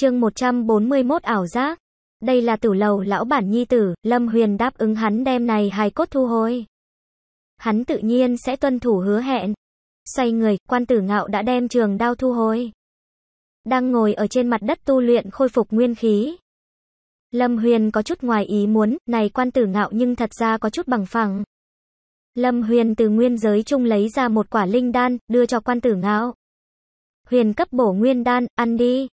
chương 141 ảo giác. Đây là tử lầu lão bản nhi tử, Lâm Huyền đáp ứng hắn đem này hài cốt thu hồi. Hắn tự nhiên sẽ tuân thủ hứa hẹn. Xoay người, quan tử ngạo đã đem trường đao thu hồi. Đang ngồi ở trên mặt đất tu luyện khôi phục nguyên khí. Lâm Huyền có chút ngoài ý muốn, này quan tử ngạo nhưng thật ra có chút bằng phẳng. Lâm Huyền từ nguyên giới chung lấy ra một quả linh đan, đưa cho quan tử ngạo. Huyền cấp bổ nguyên đan, ăn đi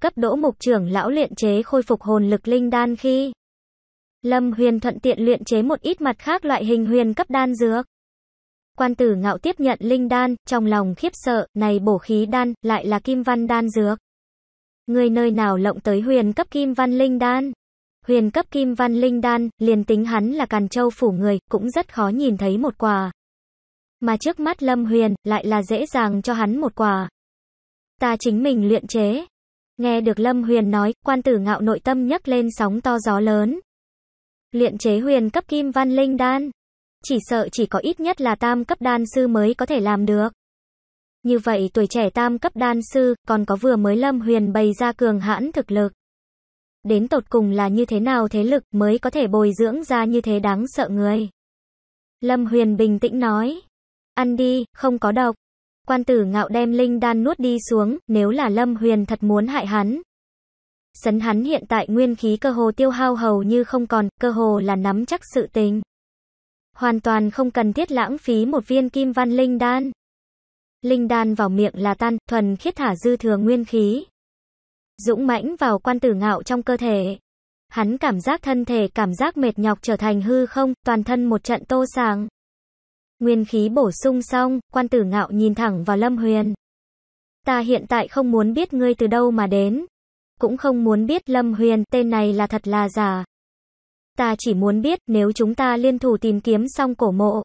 cấp đỗ mục trưởng lão luyện chế khôi phục hồn lực linh đan khi Lâm Huyền thuận tiện luyện chế một ít mặt khác loại hình huyền cấp đan dược. Quan tử ngạo tiếp nhận linh đan, trong lòng khiếp sợ, này bổ khí đan, lại là kim văn đan dược. Người nơi nào lộng tới huyền cấp kim văn linh đan? Huyền cấp kim văn linh đan, liền tính hắn là càn châu phủ người, cũng rất khó nhìn thấy một quà. Mà trước mắt Lâm Huyền, lại là dễ dàng cho hắn một quà. Ta chính mình luyện chế, Nghe được Lâm Huyền nói, quan tử ngạo nội tâm nhấc lên sóng to gió lớn. Luyện chế huyền cấp kim văn linh đan. Chỉ sợ chỉ có ít nhất là tam cấp đan sư mới có thể làm được. Như vậy tuổi trẻ tam cấp đan sư, còn có vừa mới Lâm Huyền bày ra cường hãn thực lực. Đến tột cùng là như thế nào thế lực mới có thể bồi dưỡng ra như thế đáng sợ người. Lâm Huyền bình tĩnh nói. Ăn đi, không có độc. Quan tử ngạo đem linh đan nuốt đi xuống, nếu là Lâm Huyền thật muốn hại hắn. Sấn hắn hiện tại nguyên khí cơ hồ tiêu hao hầu như không còn, cơ hồ là nắm chắc sự tình. Hoàn toàn không cần thiết lãng phí một viên kim văn linh đan. Linh đan vào miệng là tan, thuần khiết thả dư thừa nguyên khí. Dũng mãnh vào quan tử ngạo trong cơ thể. Hắn cảm giác thân thể cảm giác mệt nhọc trở thành hư không, toàn thân một trận tô sàng. Nguyên khí bổ sung xong, quan tử ngạo nhìn thẳng vào Lâm Huyền. Ta hiện tại không muốn biết ngươi từ đâu mà đến. Cũng không muốn biết Lâm Huyền tên này là thật là giả. Ta chỉ muốn biết nếu chúng ta liên thủ tìm kiếm xong cổ mộ.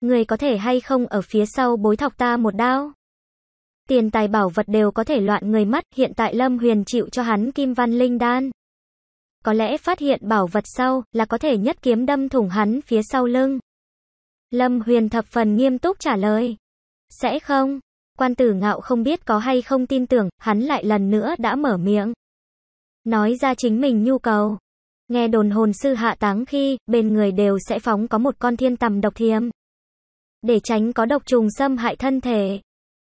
Ngươi có thể hay không ở phía sau bối thọc ta một đao. Tiền tài bảo vật đều có thể loạn người mắt, hiện tại Lâm Huyền chịu cho hắn Kim Văn Linh Đan. Có lẽ phát hiện bảo vật sau là có thể nhất kiếm đâm thủng hắn phía sau lưng. Lâm Huyền thập phần nghiêm túc trả lời. Sẽ không? Quan tử ngạo không biết có hay không tin tưởng, hắn lại lần nữa đã mở miệng. Nói ra chính mình nhu cầu. Nghe đồn hồn sư hạ táng khi, bên người đều sẽ phóng có một con thiên tầm độc thiêm. Để tránh có độc trùng xâm hại thân thể.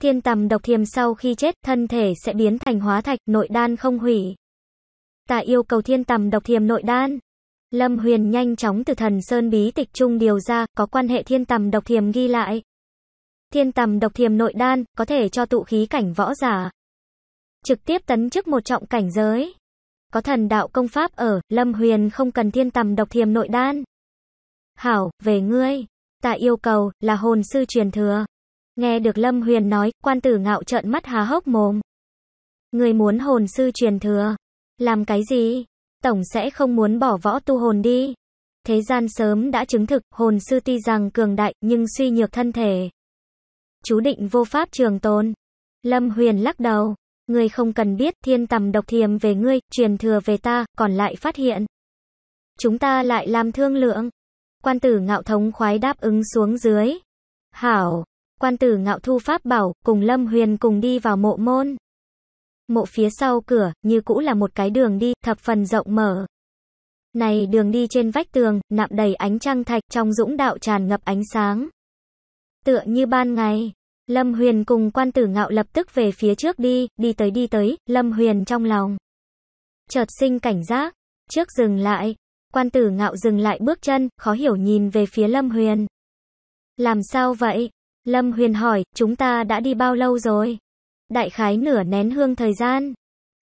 Thiên tầm độc thiêm sau khi chết, thân thể sẽ biến thành hóa thạch, nội đan không hủy. Ta yêu cầu thiên tầm độc thiêm nội đan. Lâm Huyền nhanh chóng từ thần sơn bí tịch trung điều ra, có quan hệ thiên tầm độc thiềm ghi lại. Thiên tầm độc thiềm nội đan, có thể cho tụ khí cảnh võ giả. Trực tiếp tấn chức một trọng cảnh giới. Có thần đạo công pháp ở, Lâm Huyền không cần thiên tầm độc thiềm nội đan. Hảo, về ngươi. Ta yêu cầu, là hồn sư truyền thừa. Nghe được Lâm Huyền nói, quan tử ngạo trợn mắt há hốc mồm. Người muốn hồn sư truyền thừa. Làm cái gì? Tổng sẽ không muốn bỏ võ tu hồn đi. Thế gian sớm đã chứng thực, hồn sư ti rằng cường đại, nhưng suy nhược thân thể. Chú định vô pháp trường tồn. Lâm Huyền lắc đầu. Ngươi không cần biết thiên tầm độc thiềm về ngươi, truyền thừa về ta, còn lại phát hiện. Chúng ta lại làm thương lượng. Quan tử ngạo thống khoái đáp ứng xuống dưới. Hảo, quan tử ngạo thu pháp bảo, cùng Lâm Huyền cùng đi vào mộ môn. Mộ phía sau cửa, như cũ là một cái đường đi, thập phần rộng mở. Này đường đi trên vách tường, nạm đầy ánh trăng thạch trong dũng đạo tràn ngập ánh sáng. Tựa như ban ngày, Lâm Huyền cùng quan tử ngạo lập tức về phía trước đi, đi tới đi tới, Lâm Huyền trong lòng. Chợt sinh cảnh giác, trước dừng lại, quan tử ngạo dừng lại bước chân, khó hiểu nhìn về phía Lâm Huyền. Làm sao vậy? Lâm Huyền hỏi, chúng ta đã đi bao lâu rồi? Đại khái nửa nén hương thời gian.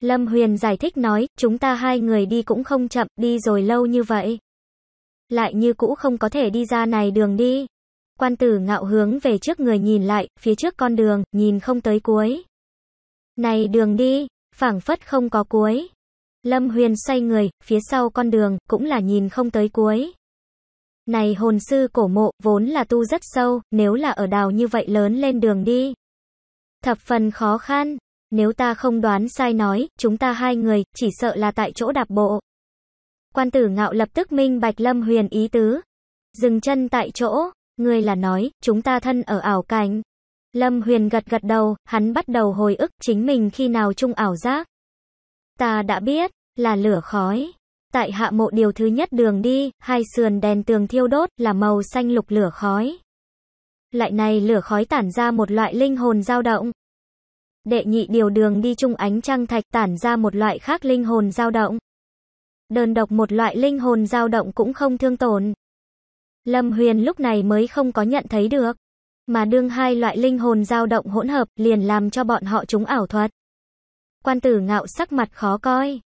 Lâm Huyền giải thích nói, chúng ta hai người đi cũng không chậm, đi rồi lâu như vậy. Lại như cũ không có thể đi ra này đường đi. Quan tử ngạo hướng về trước người nhìn lại, phía trước con đường, nhìn không tới cuối. Này đường đi, phảng phất không có cuối. Lâm Huyền xoay người, phía sau con đường, cũng là nhìn không tới cuối. Này hồn sư cổ mộ, vốn là tu rất sâu, nếu là ở đào như vậy lớn lên đường đi, Thập phần khó khăn, nếu ta không đoán sai nói, chúng ta hai người, chỉ sợ là tại chỗ đạp bộ. Quan tử ngạo lập tức minh bạch lâm huyền ý tứ. Dừng chân tại chỗ, người là nói, chúng ta thân ở ảo cảnh. Lâm huyền gật gật đầu, hắn bắt đầu hồi ức chính mình khi nào chung ảo giác. Ta đã biết, là lửa khói. Tại hạ mộ điều thứ nhất đường đi, hai sườn đèn tường thiêu đốt là màu xanh lục lửa khói. Lại này lửa khói tản ra một loại linh hồn dao động. Đệ nhị điều đường đi chung ánh trăng thạch tản ra một loại khác linh hồn dao động. Đơn độc một loại linh hồn dao động cũng không thương tổn. Lâm Huyền lúc này mới không có nhận thấy được. Mà đương hai loại linh hồn dao động hỗn hợp liền làm cho bọn họ chúng ảo thuật. Quan tử ngạo sắc mặt khó coi.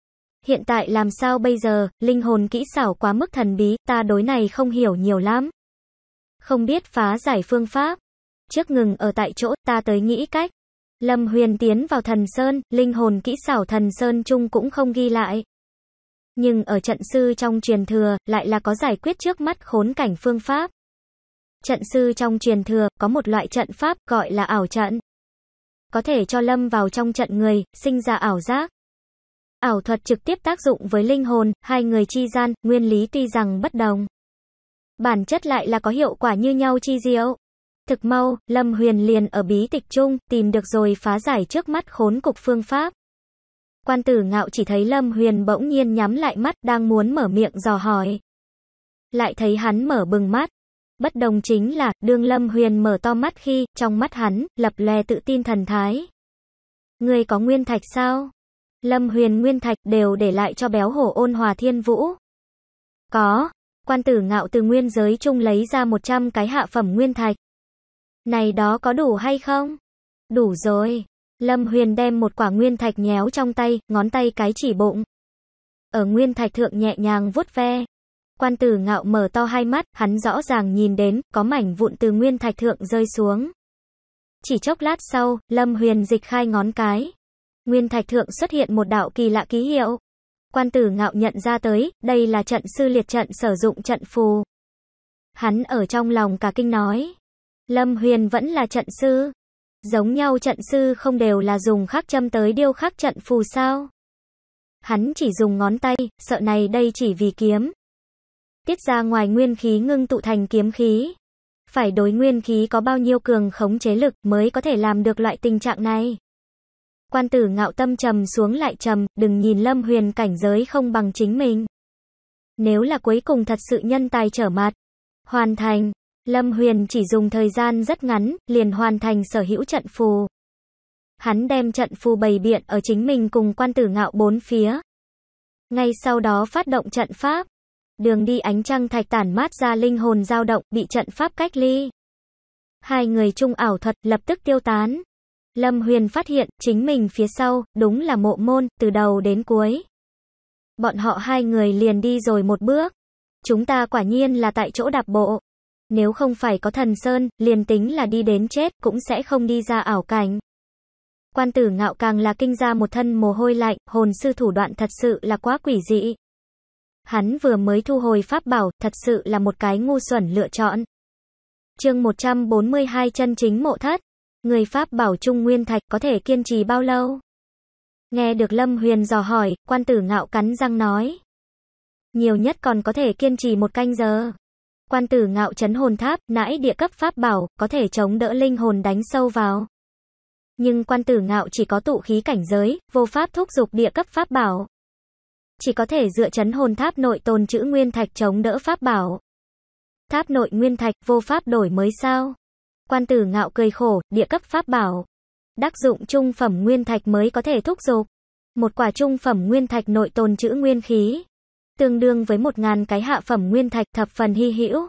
Hiện tại làm sao bây giờ, linh hồn kỹ xảo quá mức thần bí, ta đối này không hiểu nhiều lắm không biết phá giải phương pháp. Trước ngừng ở tại chỗ, ta tới nghĩ cách. Lâm Huyền tiến vào thần Sơn, linh hồn kỹ xảo thần Sơn chung cũng không ghi lại. Nhưng ở trận sư trong truyền thừa, lại là có giải quyết trước mắt khốn cảnh phương pháp. Trận sư trong truyền thừa, có một loại trận pháp gọi là ảo trận. Có thể cho lâm vào trong trận người, sinh ra ảo giác. Ảo thuật trực tiếp tác dụng với linh hồn, hai người chi gian, nguyên lý tuy rằng bất đồng bản chất lại là có hiệu quả như nhau chi diệu. Thực mau, Lâm Huyền liền ở bí tịch chung, tìm được rồi phá giải trước mắt khốn cục phương pháp. Quan tử ngạo chỉ thấy Lâm Huyền bỗng nhiên nhắm lại mắt đang muốn mở miệng dò hỏi. Lại thấy hắn mở bừng mắt. Bất đồng chính là, đương Lâm Huyền mở to mắt khi, trong mắt hắn, lập lè tự tin thần thái. Người có nguyên thạch sao? Lâm Huyền nguyên thạch đều để lại cho béo hổ ôn hòa thiên vũ. Có, quan tử ngạo từ nguyên giới chung lấy ra 100 cái hạ phẩm nguyên thạch. Này đó có đủ hay không? Đủ rồi. Lâm Huyền đem một quả nguyên thạch nhéo trong tay, ngón tay cái chỉ bụng. Ở nguyên thạch thượng nhẹ nhàng vuốt ve. Quan tử ngạo mở to hai mắt, hắn rõ ràng nhìn đến, có mảnh vụn từ nguyên thạch thượng rơi xuống. Chỉ chốc lát sau, Lâm Huyền dịch khai ngón cái. Nguyên thạch thượng xuất hiện một đạo kỳ lạ ký hiệu quan tử ngạo nhận ra tới, đây là trận sư liệt trận sử dụng trận phù. Hắn ở trong lòng cả kinh nói. Lâm Huyền vẫn là trận sư. Giống nhau trận sư không đều là dùng khắc châm tới điêu khắc trận phù sao. Hắn chỉ dùng ngón tay, sợ này đây chỉ vì kiếm. Tiết ra ngoài nguyên khí ngưng tụ thành kiếm khí. Phải đối nguyên khí có bao nhiêu cường khống chế lực mới có thể làm được loại tình trạng này. Quan tử ngạo tâm trầm xuống lại trầm, đừng nhìn Lâm Huyền cảnh giới không bằng chính mình. Nếu là cuối cùng thật sự nhân tài trở mặt, hoàn thành, Lâm Huyền chỉ dùng thời gian rất ngắn, liền hoàn thành sở hữu trận phù. Hắn đem trận phù bày biện ở chính mình cùng quan tử ngạo bốn phía. Ngay sau đó phát động trận pháp. Đường đi ánh trăng thạch tản mát ra linh hồn dao động, bị trận pháp cách ly. Hai người chung ảo thuật lập tức tiêu tán. Lâm Huyền phát hiện, chính mình phía sau, đúng là mộ môn, từ đầu đến cuối. Bọn họ hai người liền đi rồi một bước. Chúng ta quả nhiên là tại chỗ đạp bộ. Nếu không phải có thần sơn, liền tính là đi đến chết, cũng sẽ không đi ra ảo cảnh. Quan tử ngạo càng là kinh ra một thân mồ hôi lạnh, hồn sư thủ đoạn thật sự là quá quỷ dị. Hắn vừa mới thu hồi pháp bảo, thật sự là một cái ngu xuẩn lựa chọn. chương 142 chân chính mộ thất người Pháp bảo Trung Nguyên Thạch có thể kiên trì bao lâu? Nghe được Lâm Huyền dò hỏi, quan tử ngạo cắn răng nói. Nhiều nhất còn có thể kiên trì một canh giờ. Quan tử ngạo chấn hồn tháp, nãy địa cấp pháp bảo, có thể chống đỡ linh hồn đánh sâu vào. Nhưng quan tử ngạo chỉ có tụ khí cảnh giới, vô pháp thúc giục địa cấp pháp bảo. Chỉ có thể dựa chấn hồn tháp nội tồn chữ nguyên thạch chống đỡ pháp bảo. Tháp nội nguyên thạch vô pháp đổi mới sao? Quan tử ngạo cười khổ, địa cấp pháp bảo. Đắc dụng trung phẩm nguyên thạch mới có thể thúc dục. Một quả trung phẩm nguyên thạch nội tồn chữ nguyên khí, tương đương với một ngàn cái hạ phẩm nguyên thạch thập phần hy hữu.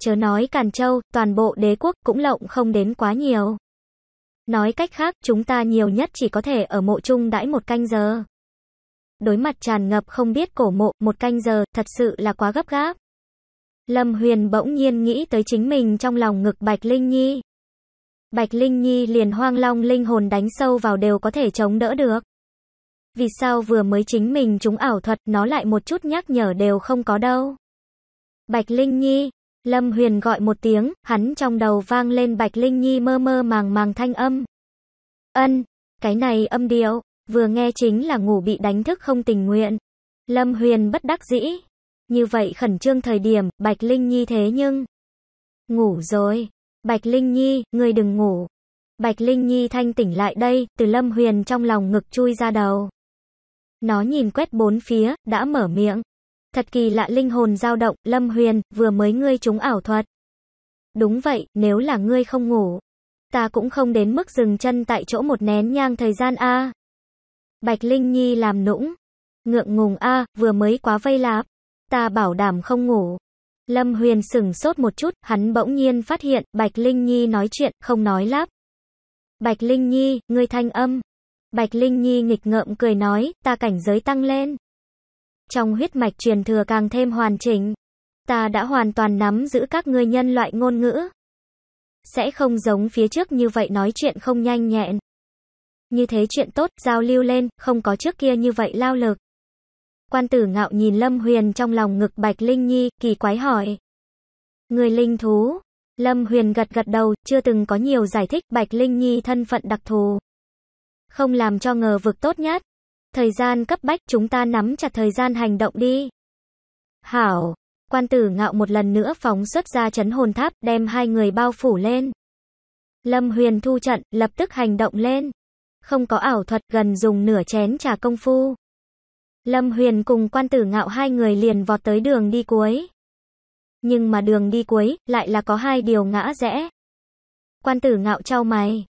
Chớ nói Càn Châu, toàn bộ đế quốc cũng lộng không đến quá nhiều. Nói cách khác, chúng ta nhiều nhất chỉ có thể ở mộ trung đãi một canh giờ. Đối mặt tràn ngập không biết cổ mộ, một canh giờ, thật sự là quá gấp gáp. Lâm Huyền bỗng nhiên nghĩ tới chính mình trong lòng ngực Bạch Linh Nhi. Bạch Linh Nhi liền hoang long linh hồn đánh sâu vào đều có thể chống đỡ được. Vì sao vừa mới chính mình chúng ảo thuật nó lại một chút nhắc nhở đều không có đâu. Bạch Linh Nhi, Lâm Huyền gọi một tiếng, hắn trong đầu vang lên Bạch Linh Nhi mơ mơ màng màng thanh âm. Ân, cái này âm điệu, vừa nghe chính là ngủ bị đánh thức không tình nguyện. Lâm Huyền bất đắc dĩ, như vậy khẩn trương thời điểm, Bạch Linh Nhi thế nhưng... Ngủ rồi. Bạch Linh Nhi, người đừng ngủ. Bạch Linh Nhi thanh tỉnh lại đây, từ Lâm Huyền trong lòng ngực chui ra đầu. Nó nhìn quét bốn phía, đã mở miệng. Thật kỳ lạ linh hồn dao động, Lâm Huyền, vừa mới ngươi trúng ảo thuật. Đúng vậy, nếu là ngươi không ngủ, ta cũng không đến mức dừng chân tại chỗ một nén nhang thời gian a. Bạch Linh Nhi làm nũng, ngượng ngùng a, vừa mới quá vây láp ta bảo đảm không ngủ. Lâm Huyền sừng sốt một chút, hắn bỗng nhiên phát hiện, Bạch Linh Nhi nói chuyện, không nói lắp. Bạch Linh Nhi, ngươi thanh âm. Bạch Linh Nhi nghịch ngợm cười nói, ta cảnh giới tăng lên. Trong huyết mạch truyền thừa càng thêm hoàn chỉnh. Ta đã hoàn toàn nắm giữ các ngươi nhân loại ngôn ngữ. Sẽ không giống phía trước như vậy nói chuyện không nhanh nhẹn. Như thế chuyện tốt, giao lưu lên, không có trước kia như vậy lao lực. Quan tử ngạo nhìn Lâm Huyền trong lòng ngực Bạch Linh Nhi, kỳ quái hỏi. Người linh thú. Lâm Huyền gật gật đầu, chưa từng có nhiều giải thích Bạch Linh Nhi thân phận đặc thù. Không làm cho ngờ vực tốt nhất. Thời gian cấp bách chúng ta nắm chặt thời gian hành động đi. Hảo. Quan tử ngạo một lần nữa phóng xuất ra chấn hồn tháp, đem hai người bao phủ lên. Lâm Huyền thu trận, lập tức hành động lên. Không có ảo thuật, gần dùng nửa chén trà công phu. Lâm Huyền cùng quan tử ngạo hai người liền vọt tới đường đi cuối. Nhưng mà đường đi cuối lại là có hai điều ngã rẽ. Quan tử ngạo trao mày.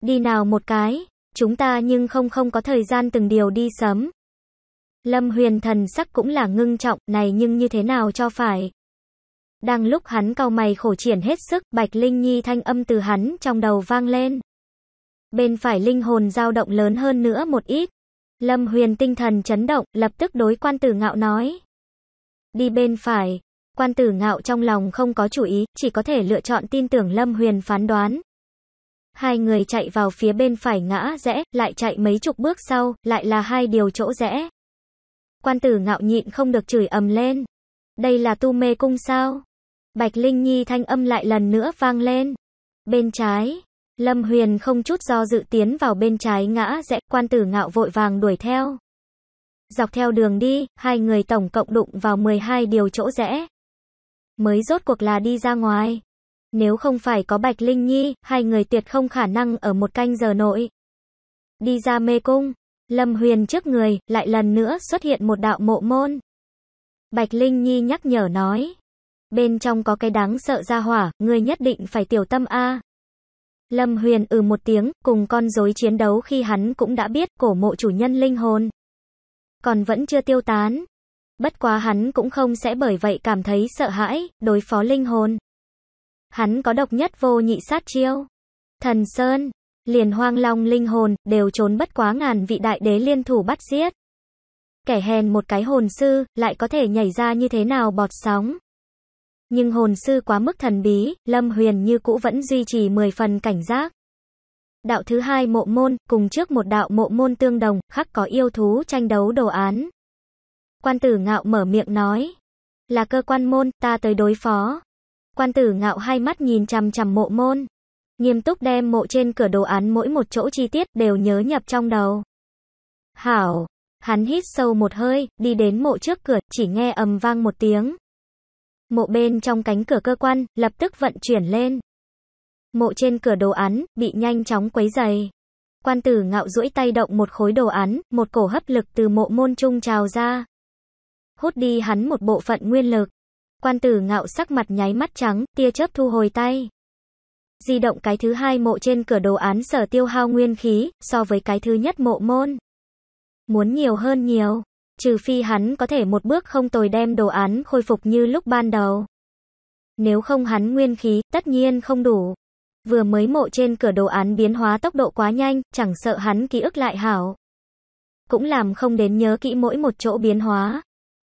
Đi nào một cái, chúng ta nhưng không không có thời gian từng điều đi sớm. Lâm Huyền thần sắc cũng là ngưng trọng, này nhưng như thế nào cho phải. Đang lúc hắn cao mày khổ triển hết sức, Bạch Linh Nhi thanh âm từ hắn trong đầu vang lên. Bên phải linh hồn dao động lớn hơn nữa một ít. Lâm Huyền tinh thần chấn động, lập tức đối quan tử ngạo nói. Đi bên phải, quan tử ngạo trong lòng không có chủ ý, chỉ có thể lựa chọn tin tưởng Lâm Huyền phán đoán. Hai người chạy vào phía bên phải ngã rẽ, lại chạy mấy chục bước sau, lại là hai điều chỗ rẽ. Quan tử ngạo nhịn không được chửi ầm lên. Đây là tu mê cung sao? Bạch Linh Nhi thanh âm lại lần nữa vang lên. Bên trái, Lâm Huyền không chút do dự tiến vào bên trái ngã rẽ, quan tử ngạo vội vàng đuổi theo. Dọc theo đường đi, hai người tổng cộng đụng vào 12 điều chỗ rẽ. Mới rốt cuộc là đi ra ngoài. Nếu không phải có Bạch Linh Nhi, hai người tuyệt không khả năng ở một canh giờ nội. Đi ra mê cung, Lâm Huyền trước người, lại lần nữa xuất hiện một đạo mộ môn. Bạch Linh Nhi nhắc nhở nói. Bên trong có cái đáng sợ ra hỏa, ngươi nhất định phải tiểu tâm A. Lâm Huyền ừ một tiếng, cùng con rối chiến đấu khi hắn cũng đã biết cổ mộ chủ nhân linh hồn. Còn vẫn chưa tiêu tán. Bất quá hắn cũng không sẽ bởi vậy cảm thấy sợ hãi, đối phó linh hồn. Hắn có độc nhất vô nhị sát chiêu. Thần Sơn, liền hoang long linh hồn, đều trốn bất quá ngàn vị đại đế liên thủ bắt giết. Kẻ hèn một cái hồn sư, lại có thể nhảy ra như thế nào bọt sóng. Nhưng hồn sư quá mức thần bí, Lâm Huyền như cũ vẫn duy trì 10 phần cảnh giác. Đạo thứ hai mộ môn, cùng trước một đạo mộ môn tương đồng, khắc có yêu thú tranh đấu đồ án. Quan tử ngạo mở miệng nói. Là cơ quan môn, ta tới đối phó. Quan tử ngạo hai mắt nhìn chằm chằm mộ môn. Nghiêm túc đem mộ trên cửa đồ án mỗi một chỗ chi tiết đều nhớ nhập trong đầu. Hảo. Hắn hít sâu một hơi, đi đến mộ trước cửa, chỉ nghe ầm vang một tiếng. Mộ bên trong cánh cửa cơ quan, lập tức vận chuyển lên. Mộ trên cửa đồ án, bị nhanh chóng quấy dày. Quan tử ngạo duỗi tay động một khối đồ án, một cổ hấp lực từ mộ môn trung trào ra. Hút đi hắn một bộ phận nguyên lực. Quan tử ngạo sắc mặt nháy mắt trắng, tia chớp thu hồi tay. Di động cái thứ hai mộ trên cửa đồ án sở tiêu hao nguyên khí, so với cái thứ nhất mộ môn. Muốn nhiều hơn nhiều trừ phi hắn có thể một bước không tồi đem đồ án khôi phục như lúc ban đầu. Nếu không hắn nguyên khí, tất nhiên không đủ. Vừa mới mộ trên cửa đồ án biến hóa tốc độ quá nhanh, chẳng sợ hắn ký ức lại hảo. Cũng làm không đến nhớ kỹ mỗi một chỗ biến hóa.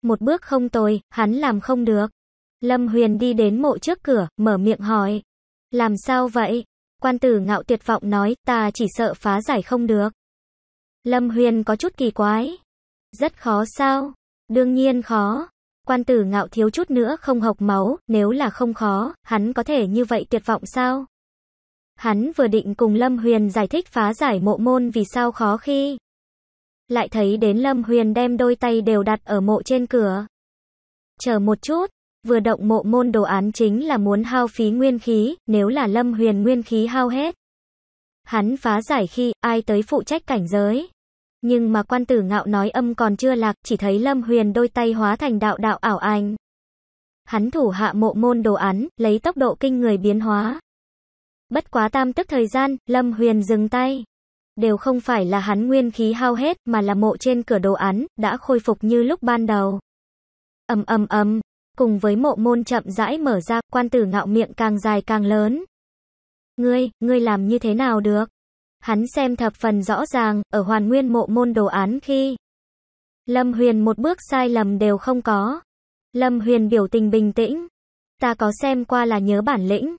Một bước không tồi, hắn làm không được. Lâm Huyền đi đến mộ trước cửa, mở miệng hỏi. Làm sao vậy? Quan tử ngạo tuyệt vọng nói, ta chỉ sợ phá giải không được. Lâm Huyền có chút kỳ quái, rất khó sao? Đương nhiên khó. Quan tử ngạo thiếu chút nữa không học máu, nếu là không khó, hắn có thể như vậy tuyệt vọng sao? Hắn vừa định cùng Lâm Huyền giải thích phá giải mộ môn vì sao khó khi. Lại thấy đến Lâm Huyền đem đôi tay đều đặt ở mộ trên cửa. Chờ một chút, vừa động mộ môn đồ án chính là muốn hao phí nguyên khí, nếu là Lâm Huyền nguyên khí hao hết. Hắn phá giải khi ai tới phụ trách cảnh giới. Nhưng mà quan tử ngạo nói âm còn chưa lạc, chỉ thấy Lâm Huyền đôi tay hóa thành đạo đạo ảo ảnh. Hắn thủ hạ mộ môn đồ án, lấy tốc độ kinh người biến hóa. Bất quá tam tức thời gian, Lâm Huyền dừng tay. Đều không phải là hắn nguyên khí hao hết, mà là mộ trên cửa đồ án, đã khôi phục như lúc ban đầu. Ầm ầm ầm, cùng với mộ môn chậm rãi mở ra, quan tử ngạo miệng càng dài càng lớn. Ngươi, ngươi làm như thế nào được? Hắn xem thập phần rõ ràng, ở hoàn nguyên mộ môn đồ án khi Lâm Huyền một bước sai lầm đều không có. Lâm Huyền biểu tình bình tĩnh. Ta có xem qua là nhớ bản lĩnh.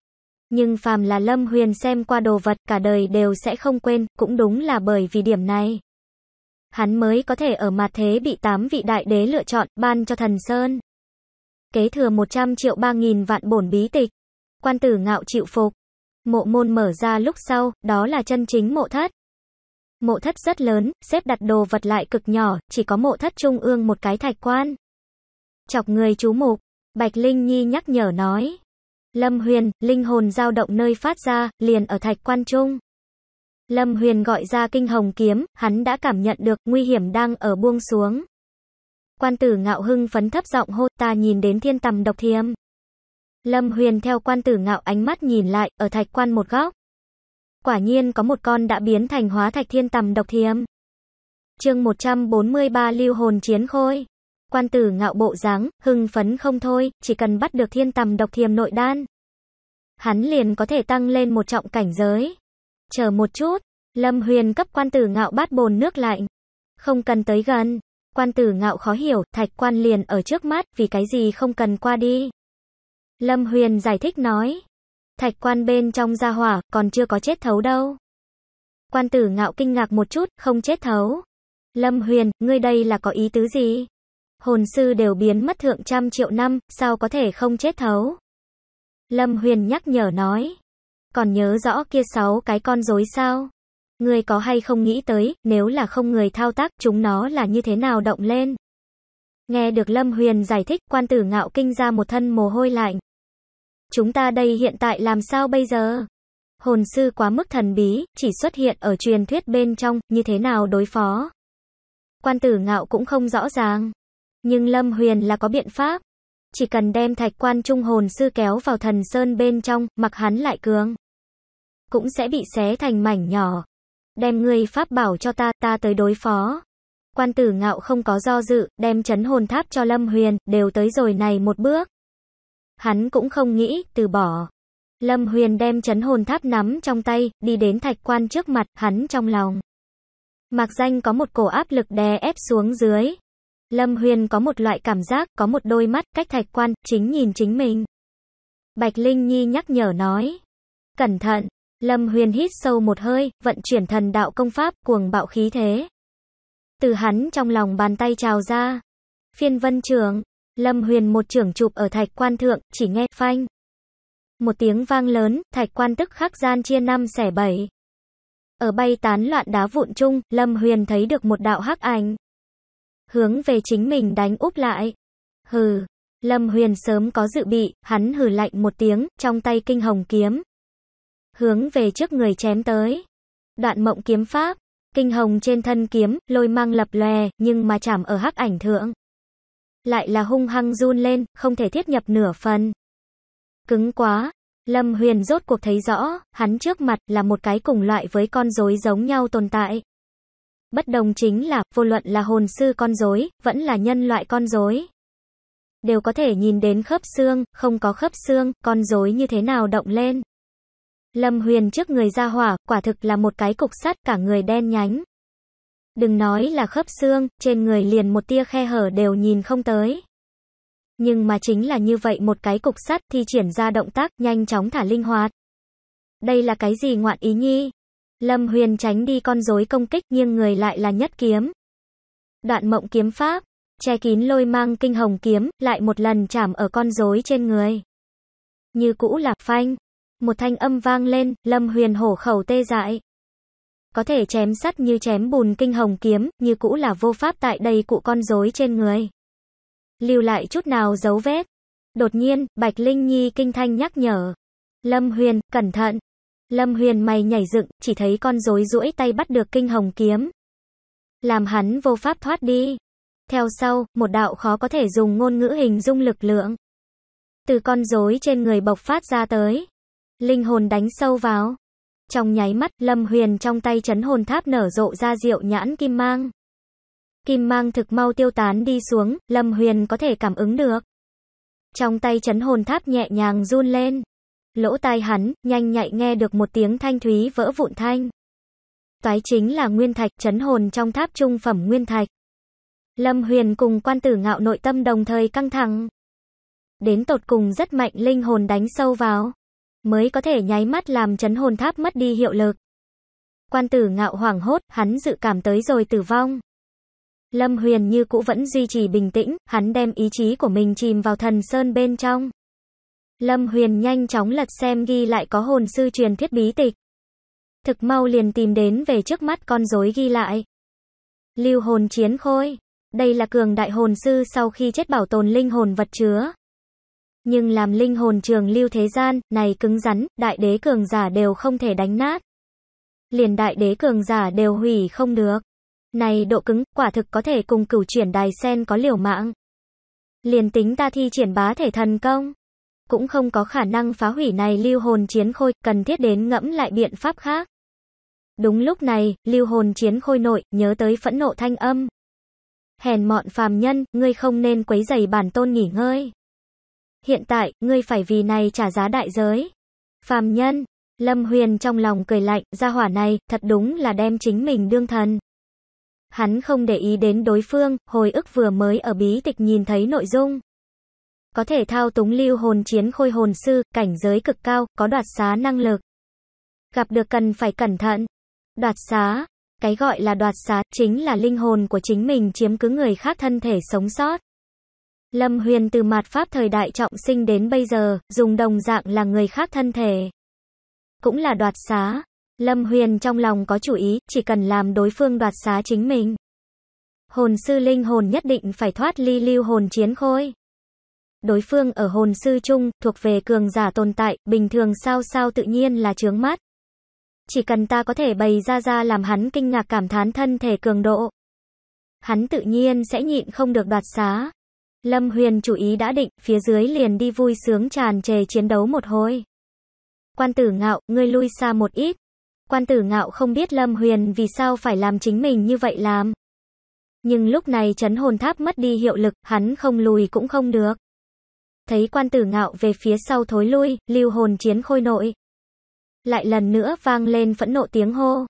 Nhưng phàm là Lâm Huyền xem qua đồ vật cả đời đều sẽ không quên, cũng đúng là bởi vì điểm này. Hắn mới có thể ở mặt thế bị tám vị đại đế lựa chọn, ban cho thần Sơn. Kế thừa 100 triệu 3.000 vạn bổn bí tịch. Quan tử ngạo chịu phục. Mộ môn mở ra lúc sau, đó là chân chính mộ thất. Mộ thất rất lớn, xếp đặt đồ vật lại cực nhỏ, chỉ có mộ thất trung ương một cái thạch quan. Chọc người chú mục, Bạch Linh Nhi nhắc nhở nói. Lâm Huyền, linh hồn dao động nơi phát ra, liền ở thạch quan trung. Lâm Huyền gọi ra kinh hồng kiếm, hắn đã cảm nhận được nguy hiểm đang ở buông xuống. Quan tử ngạo hưng phấn thấp giọng hô ta nhìn đến thiên tầm độc thiêm. Lâm Huyền theo quan tử ngạo ánh mắt nhìn lại, ở thạch quan một góc. Quả nhiên có một con đã biến thành hóa thạch thiên tầm độc thiêm. chương 143 lưu hồn chiến khôi. Quan tử ngạo bộ dáng hưng phấn không thôi, chỉ cần bắt được thiên tầm độc thiêm nội đan. Hắn liền có thể tăng lên một trọng cảnh giới. Chờ một chút, Lâm Huyền cấp quan tử ngạo bát bồn nước lạnh. Không cần tới gần. Quan tử ngạo khó hiểu, thạch quan liền ở trước mắt, vì cái gì không cần qua đi. Lâm Huyền giải thích nói. Thạch quan bên trong gia hỏa, còn chưa có chết thấu đâu. Quan tử ngạo kinh ngạc một chút, không chết thấu. Lâm Huyền, ngươi đây là có ý tứ gì? Hồn sư đều biến mất thượng trăm triệu năm, sao có thể không chết thấu? Lâm Huyền nhắc nhở nói. Còn nhớ rõ kia sáu cái con rối sao? Ngươi có hay không nghĩ tới, nếu là không người thao tác, chúng nó là như thế nào động lên? Nghe được Lâm Huyền giải thích, quan tử ngạo kinh ra một thân mồ hôi lạnh. Chúng ta đây hiện tại làm sao bây giờ? Hồn sư quá mức thần bí, chỉ xuất hiện ở truyền thuyết bên trong, như thế nào đối phó? Quan tử ngạo cũng không rõ ràng. Nhưng Lâm Huyền là có biện pháp. Chỉ cần đem thạch quan trung hồn sư kéo vào thần sơn bên trong, mặc hắn lại cường. Cũng sẽ bị xé thành mảnh nhỏ. Đem người pháp bảo cho ta, ta tới đối phó. Quan tử ngạo không có do dự, đem chấn hồn tháp cho Lâm Huyền, đều tới rồi này một bước. Hắn cũng không nghĩ, từ bỏ. Lâm Huyền đem chấn hồn tháp nắm trong tay, đi đến thạch quan trước mặt, hắn trong lòng. Mạc danh có một cổ áp lực đè ép xuống dưới. Lâm Huyền có một loại cảm giác, có một đôi mắt, cách thạch quan, chính nhìn chính mình. Bạch Linh Nhi nhắc nhở nói. Cẩn thận, Lâm Huyền hít sâu một hơi, vận chuyển thần đạo công pháp, cuồng bạo khí thế. Từ hắn trong lòng bàn tay trào ra. Phiên vân trưởng, Lâm Huyền một trưởng chụp ở thạch quan thượng, chỉ nghe phanh. Một tiếng vang lớn, thạch quan tức khắc gian chia năm xẻ bảy. Ở bay tán loạn đá vụn chung, Lâm Huyền thấy được một đạo hắc ảnh. Hướng về chính mình đánh úp lại. Hừ, Lâm Huyền sớm có dự bị, hắn hừ lạnh một tiếng, trong tay kinh hồng kiếm. Hướng về trước người chém tới. Đoạn mộng kiếm pháp, kinh hồng trên thân kiếm, lôi mang lập lòe, nhưng mà chạm ở hắc ảnh thượng. Lại là hung hăng run lên, không thể thiết nhập nửa phần. Cứng quá, Lâm Huyền rốt cuộc thấy rõ, hắn trước mặt là một cái cùng loại với con rối giống nhau tồn tại. Bất đồng chính là, vô luận là hồn sư con rối, vẫn là nhân loại con rối. Đều có thể nhìn đến khớp xương, không có khớp xương, con rối như thế nào động lên. Lâm Huyền trước người ra hỏa, quả thực là một cái cục sắt cả người đen nhánh. Đừng nói là khớp xương, trên người liền một tia khe hở đều nhìn không tới. Nhưng mà chính là như vậy một cái cục sắt thì triển ra động tác nhanh chóng thả linh hoạt. Đây là cái gì ngoạn ý nhi? Lâm Huyền tránh đi con rối công kích nghiêng người lại là nhất kiếm. Đoạn mộng kiếm pháp, che kín lôi mang kinh hồng kiếm, lại một lần chạm ở con rối trên người. Như cũ là phanh, một thanh âm vang lên, Lâm Huyền hổ khẩu tê dại. Có thể chém sắt như chém bùn kinh hồng kiếm, như cũ là vô pháp tại đây cụ con rối trên người. Lưu lại chút nào dấu vết. Đột nhiên, Bạch Linh Nhi kinh thanh nhắc nhở. Lâm Huyền, cẩn thận. Lâm Huyền mày nhảy dựng, chỉ thấy con rối duỗi tay bắt được kinh hồng kiếm. Làm hắn vô pháp thoát đi. Theo sau, một đạo khó có thể dùng ngôn ngữ hình dung lực lượng. Từ con rối trên người bộc phát ra tới. Linh hồn đánh sâu vào. Trong nháy mắt, Lâm Huyền trong tay chấn hồn tháp nở rộ ra diệu nhãn kim mang. Kim mang thực mau tiêu tán đi xuống, Lâm Huyền có thể cảm ứng được. Trong tay chấn hồn tháp nhẹ nhàng run lên. Lỗ tai hắn, nhanh nhạy nghe được một tiếng thanh thúy vỡ vụn thanh. Toái chính là nguyên thạch chấn hồn trong tháp trung phẩm nguyên thạch. Lâm Huyền cùng quan tử ngạo nội tâm đồng thời căng thẳng. Đến tột cùng rất mạnh linh hồn đánh sâu vào mới có thể nháy mắt làm chấn hồn tháp mất đi hiệu lực. Quan tử ngạo hoảng hốt, hắn dự cảm tới rồi tử vong. Lâm Huyền như cũ vẫn duy trì bình tĩnh, hắn đem ý chí của mình chìm vào thần sơn bên trong. Lâm Huyền nhanh chóng lật xem ghi lại có hồn sư truyền thiết bí tịch. Thực mau liền tìm đến về trước mắt con rối ghi lại. Lưu hồn chiến khôi. Đây là cường đại hồn sư sau khi chết bảo tồn linh hồn vật chứa nhưng làm linh hồn trường lưu thế gian, này cứng rắn, đại đế cường giả đều không thể đánh nát. Liền đại đế cường giả đều hủy không được. Này độ cứng, quả thực có thể cùng cửu chuyển đài sen có liều mạng. Liền tính ta thi triển bá thể thần công. Cũng không có khả năng phá hủy này lưu hồn chiến khôi, cần thiết đến ngẫm lại biện pháp khác. Đúng lúc này, lưu hồn chiến khôi nội, nhớ tới phẫn nộ thanh âm. Hèn mọn phàm nhân, ngươi không nên quấy giày bản tôn nghỉ ngơi. Hiện tại, ngươi phải vì này trả giá đại giới. Phàm nhân, Lâm Huyền trong lòng cười lạnh, gia hỏa này, thật đúng là đem chính mình đương thần. Hắn không để ý đến đối phương, hồi ức vừa mới ở bí tịch nhìn thấy nội dung. Có thể thao túng lưu hồn chiến khôi hồn sư, cảnh giới cực cao, có đoạt xá năng lực. Gặp được cần phải cẩn thận. Đoạt xá, cái gọi là đoạt xá chính là linh hồn của chính mình chiếm cứ người khác thân thể sống sót. Lâm Huyền từ mạt pháp thời đại trọng sinh đến bây giờ, dùng đồng dạng là người khác thân thể. Cũng là đoạt xá. Lâm Huyền trong lòng có chủ ý, chỉ cần làm đối phương đoạt xá chính mình. Hồn sư linh hồn nhất định phải thoát ly lưu hồn chiến khôi. Đối phương ở hồn sư chung, thuộc về cường giả tồn tại, bình thường sao sao tự nhiên là chướng mắt. Chỉ cần ta có thể bày ra ra làm hắn kinh ngạc cảm thán thân thể cường độ. Hắn tự nhiên sẽ nhịn không được đoạt xá, Lâm Huyền chủ ý đã định, phía dưới liền đi vui sướng tràn trề chiến đấu một hồi. Quan tử ngạo, ngươi lui xa một ít. Quan tử ngạo không biết Lâm Huyền vì sao phải làm chính mình như vậy làm. Nhưng lúc này chấn hồn tháp mất đi hiệu lực, hắn không lùi cũng không được. Thấy quan tử ngạo về phía sau thối lui, lưu hồn chiến khôi nội. Lại lần nữa vang lên phẫn nộ tiếng hô.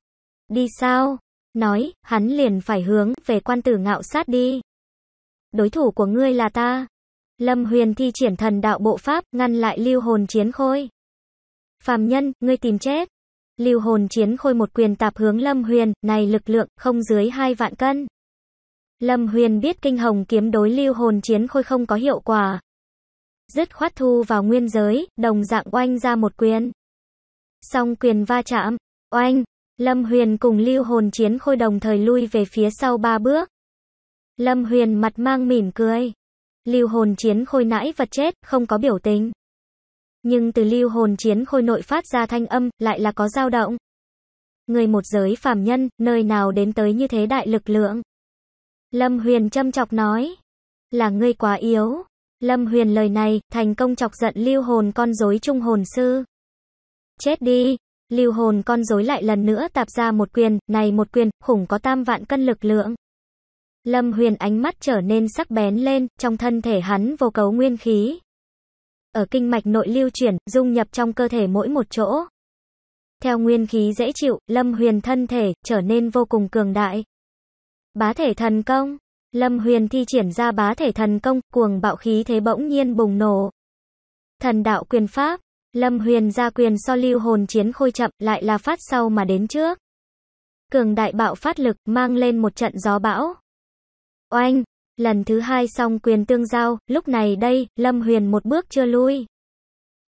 Đi sao? Nói, hắn liền phải hướng về quan tử ngạo sát đi đối thủ của ngươi là ta. Lâm Huyền thi triển thần đạo bộ pháp, ngăn lại lưu hồn chiến khôi. Phàm nhân, ngươi tìm chết. Lưu hồn chiến khôi một quyền tạp hướng Lâm Huyền, này lực lượng, không dưới hai vạn cân. Lâm Huyền biết kinh hồng kiếm đối lưu hồn chiến khôi không có hiệu quả. Dứt khoát thu vào nguyên giới, đồng dạng oanh ra một quyền. Song quyền va chạm, oanh, Lâm Huyền cùng lưu hồn chiến khôi đồng thời lui về phía sau ba bước. Lâm Huyền mặt mang mỉm cười. Lưu hồn chiến khôi nãi vật chết, không có biểu tình. Nhưng từ lưu hồn chiến khôi nội phát ra thanh âm, lại là có dao động. Người một giới phàm nhân, nơi nào đến tới như thế đại lực lượng. Lâm Huyền châm chọc nói. Là ngươi quá yếu. Lâm Huyền lời này, thành công chọc giận lưu hồn con rối trung hồn sư. Chết đi. Lưu hồn con rối lại lần nữa tạp ra một quyền, này một quyền, khủng có tam vạn cân lực lượng. Lâm Huyền ánh mắt trở nên sắc bén lên, trong thân thể hắn vô cấu nguyên khí. Ở kinh mạch nội lưu chuyển, dung nhập trong cơ thể mỗi một chỗ. Theo nguyên khí dễ chịu, Lâm Huyền thân thể trở nên vô cùng cường đại. Bá thể thần công. Lâm Huyền thi triển ra bá thể thần công, cuồng bạo khí thế bỗng nhiên bùng nổ. Thần đạo quyền pháp. Lâm Huyền ra quyền so lưu hồn chiến khôi chậm, lại là phát sau mà đến trước. Cường đại bạo phát lực, mang lên một trận gió bão. Oanh! Lần thứ hai xong quyền tương giao, lúc này đây, Lâm Huyền một bước chưa lui.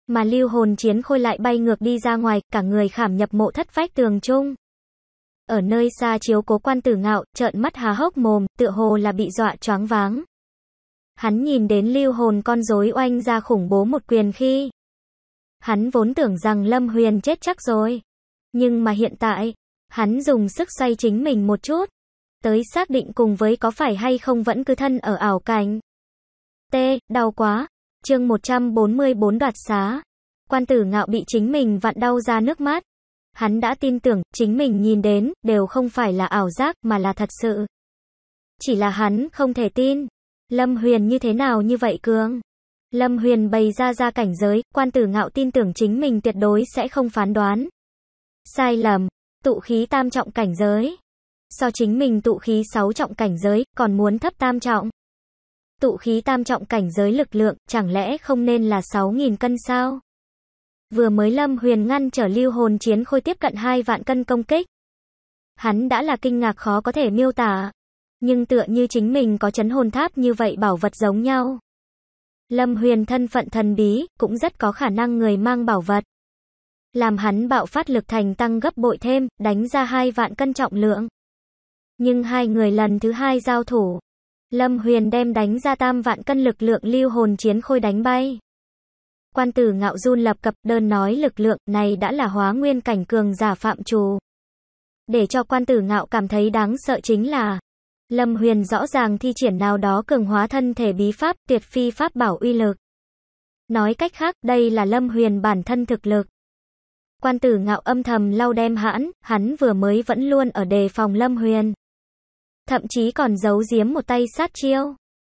Mà lưu hồn chiến khôi lại bay ngược đi ra ngoài, cả người khảm nhập mộ thất phách tường trung. Ở nơi xa chiếu cố quan tử ngạo, trợn mắt há hốc mồm, tựa hồ là bị dọa choáng váng. Hắn nhìn đến lưu hồn con rối oanh ra khủng bố một quyền khi. Hắn vốn tưởng rằng Lâm Huyền chết chắc rồi. Nhưng mà hiện tại, hắn dùng sức xoay chính mình một chút tới xác định cùng với có phải hay không vẫn cứ thân ở ảo cảnh. T, đau quá. Chương 144 đoạt xá. Quan tử ngạo bị chính mình vặn đau ra nước mắt. Hắn đã tin tưởng, chính mình nhìn đến, đều không phải là ảo giác, mà là thật sự. Chỉ là hắn không thể tin. Lâm Huyền như thế nào như vậy cường? Lâm Huyền bày ra ra cảnh giới, quan tử ngạo tin tưởng chính mình tuyệt đối sẽ không phán đoán. Sai lầm, tụ khí tam trọng cảnh giới so chính mình tụ khí 6 trọng cảnh giới, còn muốn thấp tam trọng. Tụ khí tam trọng cảnh giới lực lượng, chẳng lẽ không nên là 6.000 cân sao? Vừa mới Lâm Huyền ngăn trở lưu hồn chiến khôi tiếp cận 2 vạn cân công kích. Hắn đã là kinh ngạc khó có thể miêu tả. Nhưng tựa như chính mình có chấn hồn tháp như vậy bảo vật giống nhau. Lâm Huyền thân phận thần bí, cũng rất có khả năng người mang bảo vật. Làm hắn bạo phát lực thành tăng gấp bội thêm, đánh ra 2 vạn cân trọng lượng. Nhưng hai người lần thứ hai giao thủ. Lâm Huyền đem đánh ra tam vạn cân lực lượng lưu hồn chiến khôi đánh bay. Quan tử ngạo run lập cập đơn nói lực lượng này đã là hóa nguyên cảnh cường giả phạm trù. Để cho quan tử ngạo cảm thấy đáng sợ chính là Lâm Huyền rõ ràng thi triển nào đó cường hóa thân thể bí pháp tuyệt phi pháp bảo uy lực. Nói cách khác đây là Lâm Huyền bản thân thực lực. Quan tử ngạo âm thầm lau đem hãn, hắn vừa mới vẫn luôn ở đề phòng Lâm Huyền thậm chí còn giấu giếm một tay sát chiêu.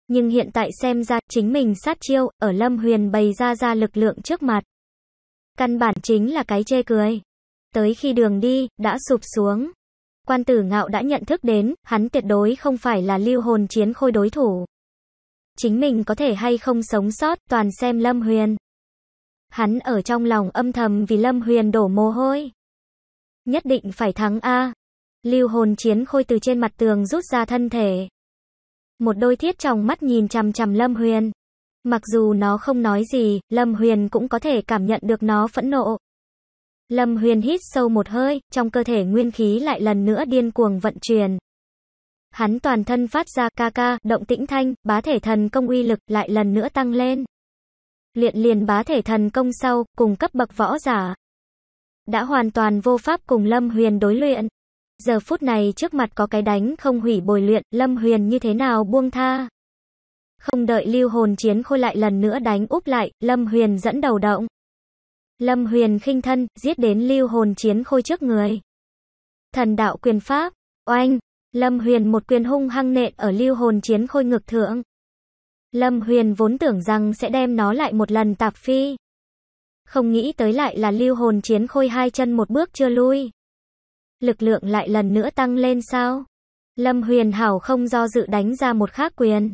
Nhưng hiện tại xem ra chính mình sát chiêu, ở Lâm Huyền bày ra ra lực lượng trước mặt. Căn bản chính là cái chê cười. Tới khi đường đi, đã sụp xuống. Quan tử ngạo đã nhận thức đến, hắn tuyệt đối không phải là lưu hồn chiến khôi đối thủ. Chính mình có thể hay không sống sót, toàn xem Lâm Huyền. Hắn ở trong lòng âm thầm vì Lâm Huyền đổ mồ hôi. Nhất định phải thắng A, Lưu hồn chiến khôi từ trên mặt tường rút ra thân thể. Một đôi thiết trong mắt nhìn chằm chằm Lâm Huyền. Mặc dù nó không nói gì, Lâm Huyền cũng có thể cảm nhận được nó phẫn nộ. Lâm Huyền hít sâu một hơi, trong cơ thể nguyên khí lại lần nữa điên cuồng vận chuyển. Hắn toàn thân phát ra ca ca, động tĩnh thanh, bá thể thần công uy lực lại lần nữa tăng lên. Luyện liền bá thể thần công sau, cùng cấp bậc võ giả. Đã hoàn toàn vô pháp cùng Lâm Huyền đối luyện. Giờ phút này trước mặt có cái đánh không hủy bồi luyện, Lâm Huyền như thế nào buông tha. Không đợi lưu hồn chiến khôi lại lần nữa đánh úp lại, Lâm Huyền dẫn đầu động. Lâm Huyền khinh thân, giết đến lưu hồn chiến khôi trước người. Thần đạo quyền pháp, oanh, Lâm Huyền một quyền hung hăng nện ở lưu hồn chiến khôi ngực thượng. Lâm Huyền vốn tưởng rằng sẽ đem nó lại một lần tạp phi. Không nghĩ tới lại là lưu hồn chiến khôi hai chân một bước chưa lui lực lượng lại lần nữa tăng lên sao? Lâm Huyền Hảo không do dự đánh ra một khác quyền.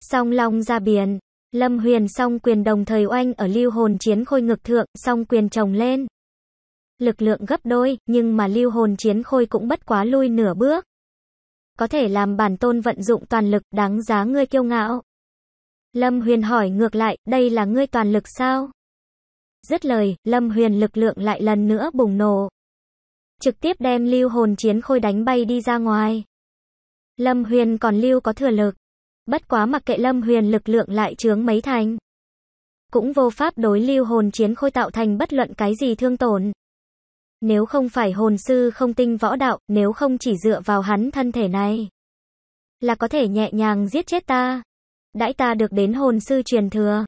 Song long ra biển, Lâm Huyền song quyền đồng thời oanh ở lưu hồn chiến khôi ngực thượng, song quyền chồng lên. Lực lượng gấp đôi, nhưng mà lưu hồn chiến khôi cũng bất quá lui nửa bước. Có thể làm bản tôn vận dụng toàn lực, đáng giá ngươi kiêu ngạo. Lâm Huyền hỏi ngược lại, đây là ngươi toàn lực sao? Dứt lời, Lâm Huyền lực lượng lại lần nữa bùng nổ trực tiếp đem lưu hồn chiến khôi đánh bay đi ra ngoài. Lâm Huyền còn lưu có thừa lực, bất quá mặc kệ Lâm Huyền lực lượng lại chướng mấy thành. Cũng vô pháp đối lưu hồn chiến khôi tạo thành bất luận cái gì thương tổn. Nếu không phải hồn sư không tinh võ đạo, nếu không chỉ dựa vào hắn thân thể này, là có thể nhẹ nhàng giết chết ta. Đãi ta được đến hồn sư truyền thừa.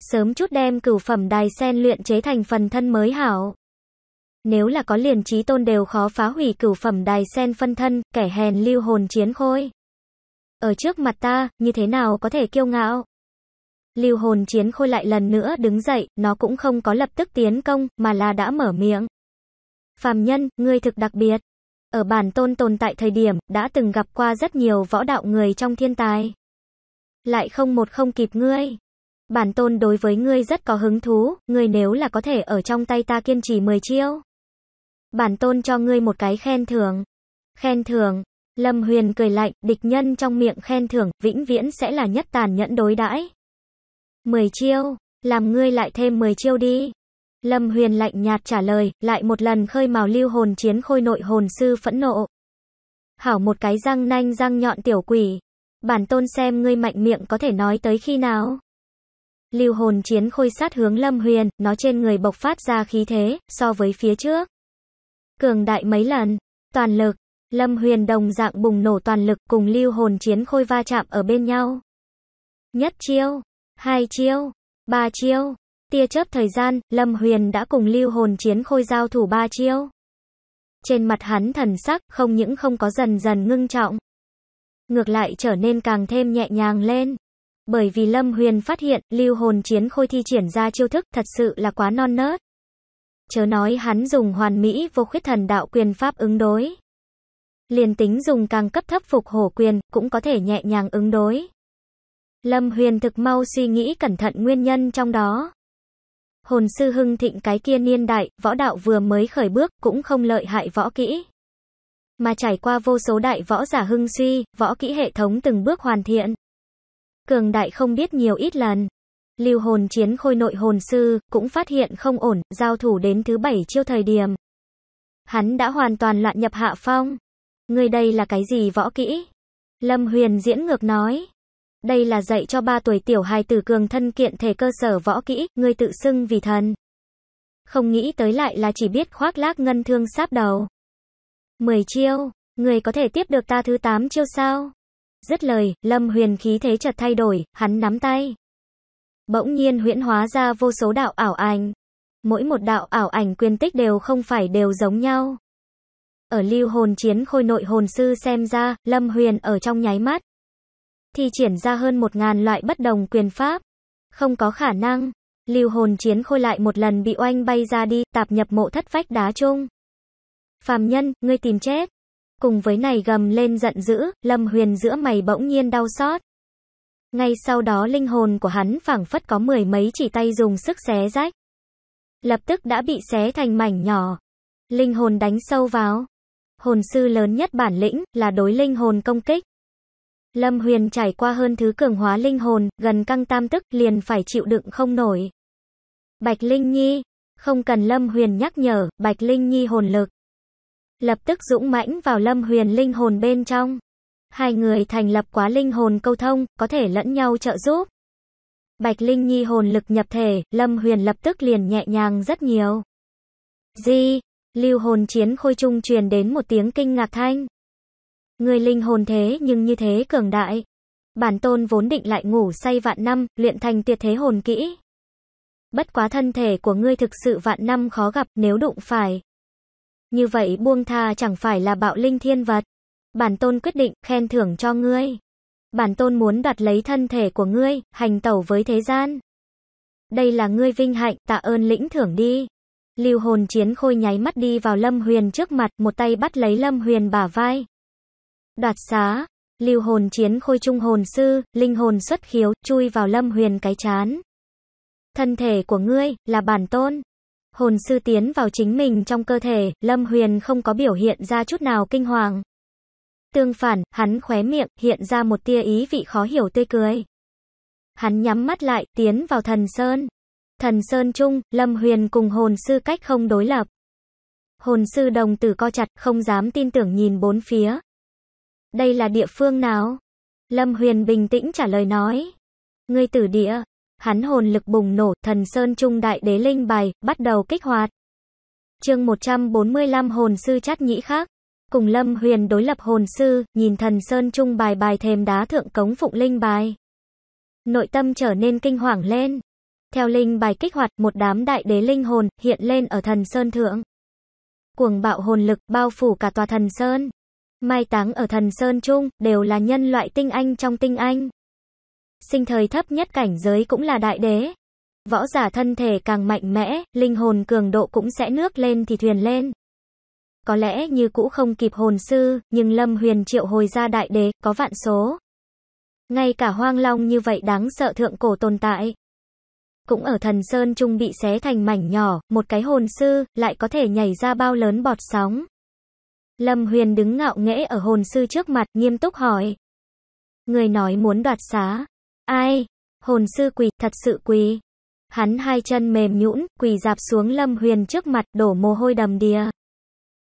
Sớm chút đem cửu phẩm đài sen luyện chế thành phần thân mới hảo nếu là có liền trí tôn đều khó phá hủy cửu phẩm đài sen phân thân, kẻ hèn lưu hồn chiến khôi. Ở trước mặt ta, như thế nào có thể kiêu ngạo? Lưu hồn chiến khôi lại lần nữa đứng dậy, nó cũng không có lập tức tiến công, mà là đã mở miệng. Phàm nhân, ngươi thực đặc biệt. Ở bản tôn tồn tại thời điểm, đã từng gặp qua rất nhiều võ đạo người trong thiên tài. Lại không một không kịp ngươi. Bản tôn đối với ngươi rất có hứng thú, ngươi nếu là có thể ở trong tay ta kiên trì 10 chiêu bản tôn cho ngươi một cái khen thưởng. Khen thưởng. Lâm Huyền cười lạnh, địch nhân trong miệng khen thưởng, vĩnh viễn sẽ là nhất tàn nhẫn đối đãi. mười chiêu, làm ngươi lại thêm mười chiêu đi. Lâm Huyền lạnh nhạt trả lời, lại một lần khơi mào lưu hồn chiến khôi nội hồn sư phẫn nộ. Hảo một cái răng nanh răng nhọn tiểu quỷ. Bản tôn xem ngươi mạnh miệng có thể nói tới khi nào. Lưu hồn chiến khôi sát hướng Lâm Huyền, nó trên người bộc phát ra khí thế, so với phía trước cường đại mấy lần, toàn lực, Lâm Huyền đồng dạng bùng nổ toàn lực cùng lưu hồn chiến khôi va chạm ở bên nhau. Nhất chiêu, hai chiêu, ba chiêu, tia chớp thời gian, Lâm Huyền đã cùng lưu hồn chiến khôi giao thủ ba chiêu. Trên mặt hắn thần sắc không những không có dần dần ngưng trọng, ngược lại trở nên càng thêm nhẹ nhàng lên. Bởi vì Lâm Huyền phát hiện, lưu hồn chiến khôi thi triển ra chiêu thức thật sự là quá non nớt chớ nói hắn dùng hoàn mỹ vô khuyết thần đạo quyền pháp ứng đối. Liền tính dùng càng cấp thấp phục hổ quyền, cũng có thể nhẹ nhàng ứng đối. Lâm Huyền thực mau suy nghĩ cẩn thận nguyên nhân trong đó. Hồn sư hưng thịnh cái kia niên đại, võ đạo vừa mới khởi bước, cũng không lợi hại võ kỹ. Mà trải qua vô số đại võ giả hưng suy, võ kỹ hệ thống từng bước hoàn thiện. Cường đại không biết nhiều ít lần. Lưu hồn chiến khôi nội hồn sư, cũng phát hiện không ổn, giao thủ đến thứ bảy chiêu thời điểm. Hắn đã hoàn toàn loạn nhập hạ phong. Người đây là cái gì võ kỹ? Lâm Huyền diễn ngược nói. Đây là dạy cho ba tuổi tiểu hài tử cường thân kiện thể cơ sở võ kỹ, người tự xưng vì thần. Không nghĩ tới lại là chỉ biết khoác lác ngân thương sáp đầu. mười chiêu, người có thể tiếp được ta thứ tám chiêu sao? Dứt lời, Lâm Huyền khí thế chợt thay đổi, hắn nắm tay bỗng nhiên huyễn hóa ra vô số đạo ảo ảnh. Mỗi một đạo ảo ảnh quyên tích đều không phải đều giống nhau. Ở lưu hồn chiến khôi nội hồn sư xem ra, Lâm Huyền ở trong nháy mắt. Thì triển ra hơn một ngàn loại bất đồng quyền pháp. Không có khả năng, lưu hồn chiến khôi lại một lần bị oanh bay ra đi, tạp nhập mộ thất vách đá chung. Phàm nhân, ngươi tìm chết. Cùng với này gầm lên giận dữ, Lâm Huyền giữa mày bỗng nhiên đau xót. Ngay sau đó linh hồn của hắn phảng phất có mười mấy chỉ tay dùng sức xé rách. Lập tức đã bị xé thành mảnh nhỏ. Linh hồn đánh sâu vào. Hồn sư lớn nhất bản lĩnh là đối linh hồn công kích. Lâm Huyền trải qua hơn thứ cường hóa linh hồn, gần căng tam tức liền phải chịu đựng không nổi. Bạch Linh Nhi, không cần Lâm Huyền nhắc nhở, Bạch Linh Nhi hồn lực. Lập tức dũng mãnh vào Lâm Huyền linh hồn bên trong. Hai người thành lập quá linh hồn câu thông, có thể lẫn nhau trợ giúp. Bạch Linh Nhi hồn lực nhập thể, Lâm Huyền lập tức liền nhẹ nhàng rất nhiều. Di, lưu hồn chiến khôi trung truyền đến một tiếng kinh ngạc thanh. Người linh hồn thế nhưng như thế cường đại. Bản tôn vốn định lại ngủ say vạn năm, luyện thành tuyệt thế hồn kỹ. Bất quá thân thể của ngươi thực sự vạn năm khó gặp nếu đụng phải. Như vậy buông tha chẳng phải là bạo linh thiên vật bản tôn quyết định khen thưởng cho ngươi. Bản tôn muốn đoạt lấy thân thể của ngươi, hành tẩu với thế gian. Đây là ngươi vinh hạnh, tạ ơn lĩnh thưởng đi. Lưu hồn chiến khôi nháy mắt đi vào Lâm Huyền trước mặt, một tay bắt lấy Lâm Huyền bả vai. Đoạt xá, lưu hồn chiến khôi trung hồn sư, linh hồn xuất khiếu, chui vào Lâm Huyền cái chán. Thân thể của ngươi, là bản tôn. Hồn sư tiến vào chính mình trong cơ thể, Lâm Huyền không có biểu hiện ra chút nào kinh hoàng. Tương phản, hắn khóe miệng, hiện ra một tia ý vị khó hiểu tươi cười. Hắn nhắm mắt lại, tiến vào thần Sơn. Thần Sơn Trung, Lâm Huyền cùng hồn sư cách không đối lập. Hồn sư đồng tử co chặt, không dám tin tưởng nhìn bốn phía. Đây là địa phương nào? Lâm Huyền bình tĩnh trả lời nói. Ngươi tử địa. Hắn hồn lực bùng nổ, thần Sơn Trung Đại Đế Linh Bài, bắt đầu kích hoạt. chương 145 hồn sư chát nhĩ khác. Cùng Lâm Huyền đối lập hồn sư, nhìn thần Sơn Trung bài bài thềm đá thượng cống phụng linh bài. Nội tâm trở nên kinh hoàng lên. Theo linh bài kích hoạt, một đám đại đế linh hồn hiện lên ở thần Sơn Thượng. Cuồng bạo hồn lực bao phủ cả tòa thần Sơn. Mai táng ở thần Sơn Trung, đều là nhân loại tinh anh trong tinh anh. Sinh thời thấp nhất cảnh giới cũng là đại đế. Võ giả thân thể càng mạnh mẽ, linh hồn cường độ cũng sẽ nước lên thì thuyền lên có lẽ như cũ không kịp hồn sư, nhưng Lâm Huyền triệu hồi ra đại đế, có vạn số. Ngay cả hoang long như vậy đáng sợ thượng cổ tồn tại. Cũng ở thần Sơn Trung bị xé thành mảnh nhỏ, một cái hồn sư, lại có thể nhảy ra bao lớn bọt sóng. Lâm Huyền đứng ngạo nghễ ở hồn sư trước mặt, nghiêm túc hỏi. Người nói muốn đoạt xá. Ai? Hồn sư quỳ, thật sự quỳ. Hắn hai chân mềm nhũn, quỳ dạp xuống Lâm Huyền trước mặt, đổ mồ hôi đầm đìa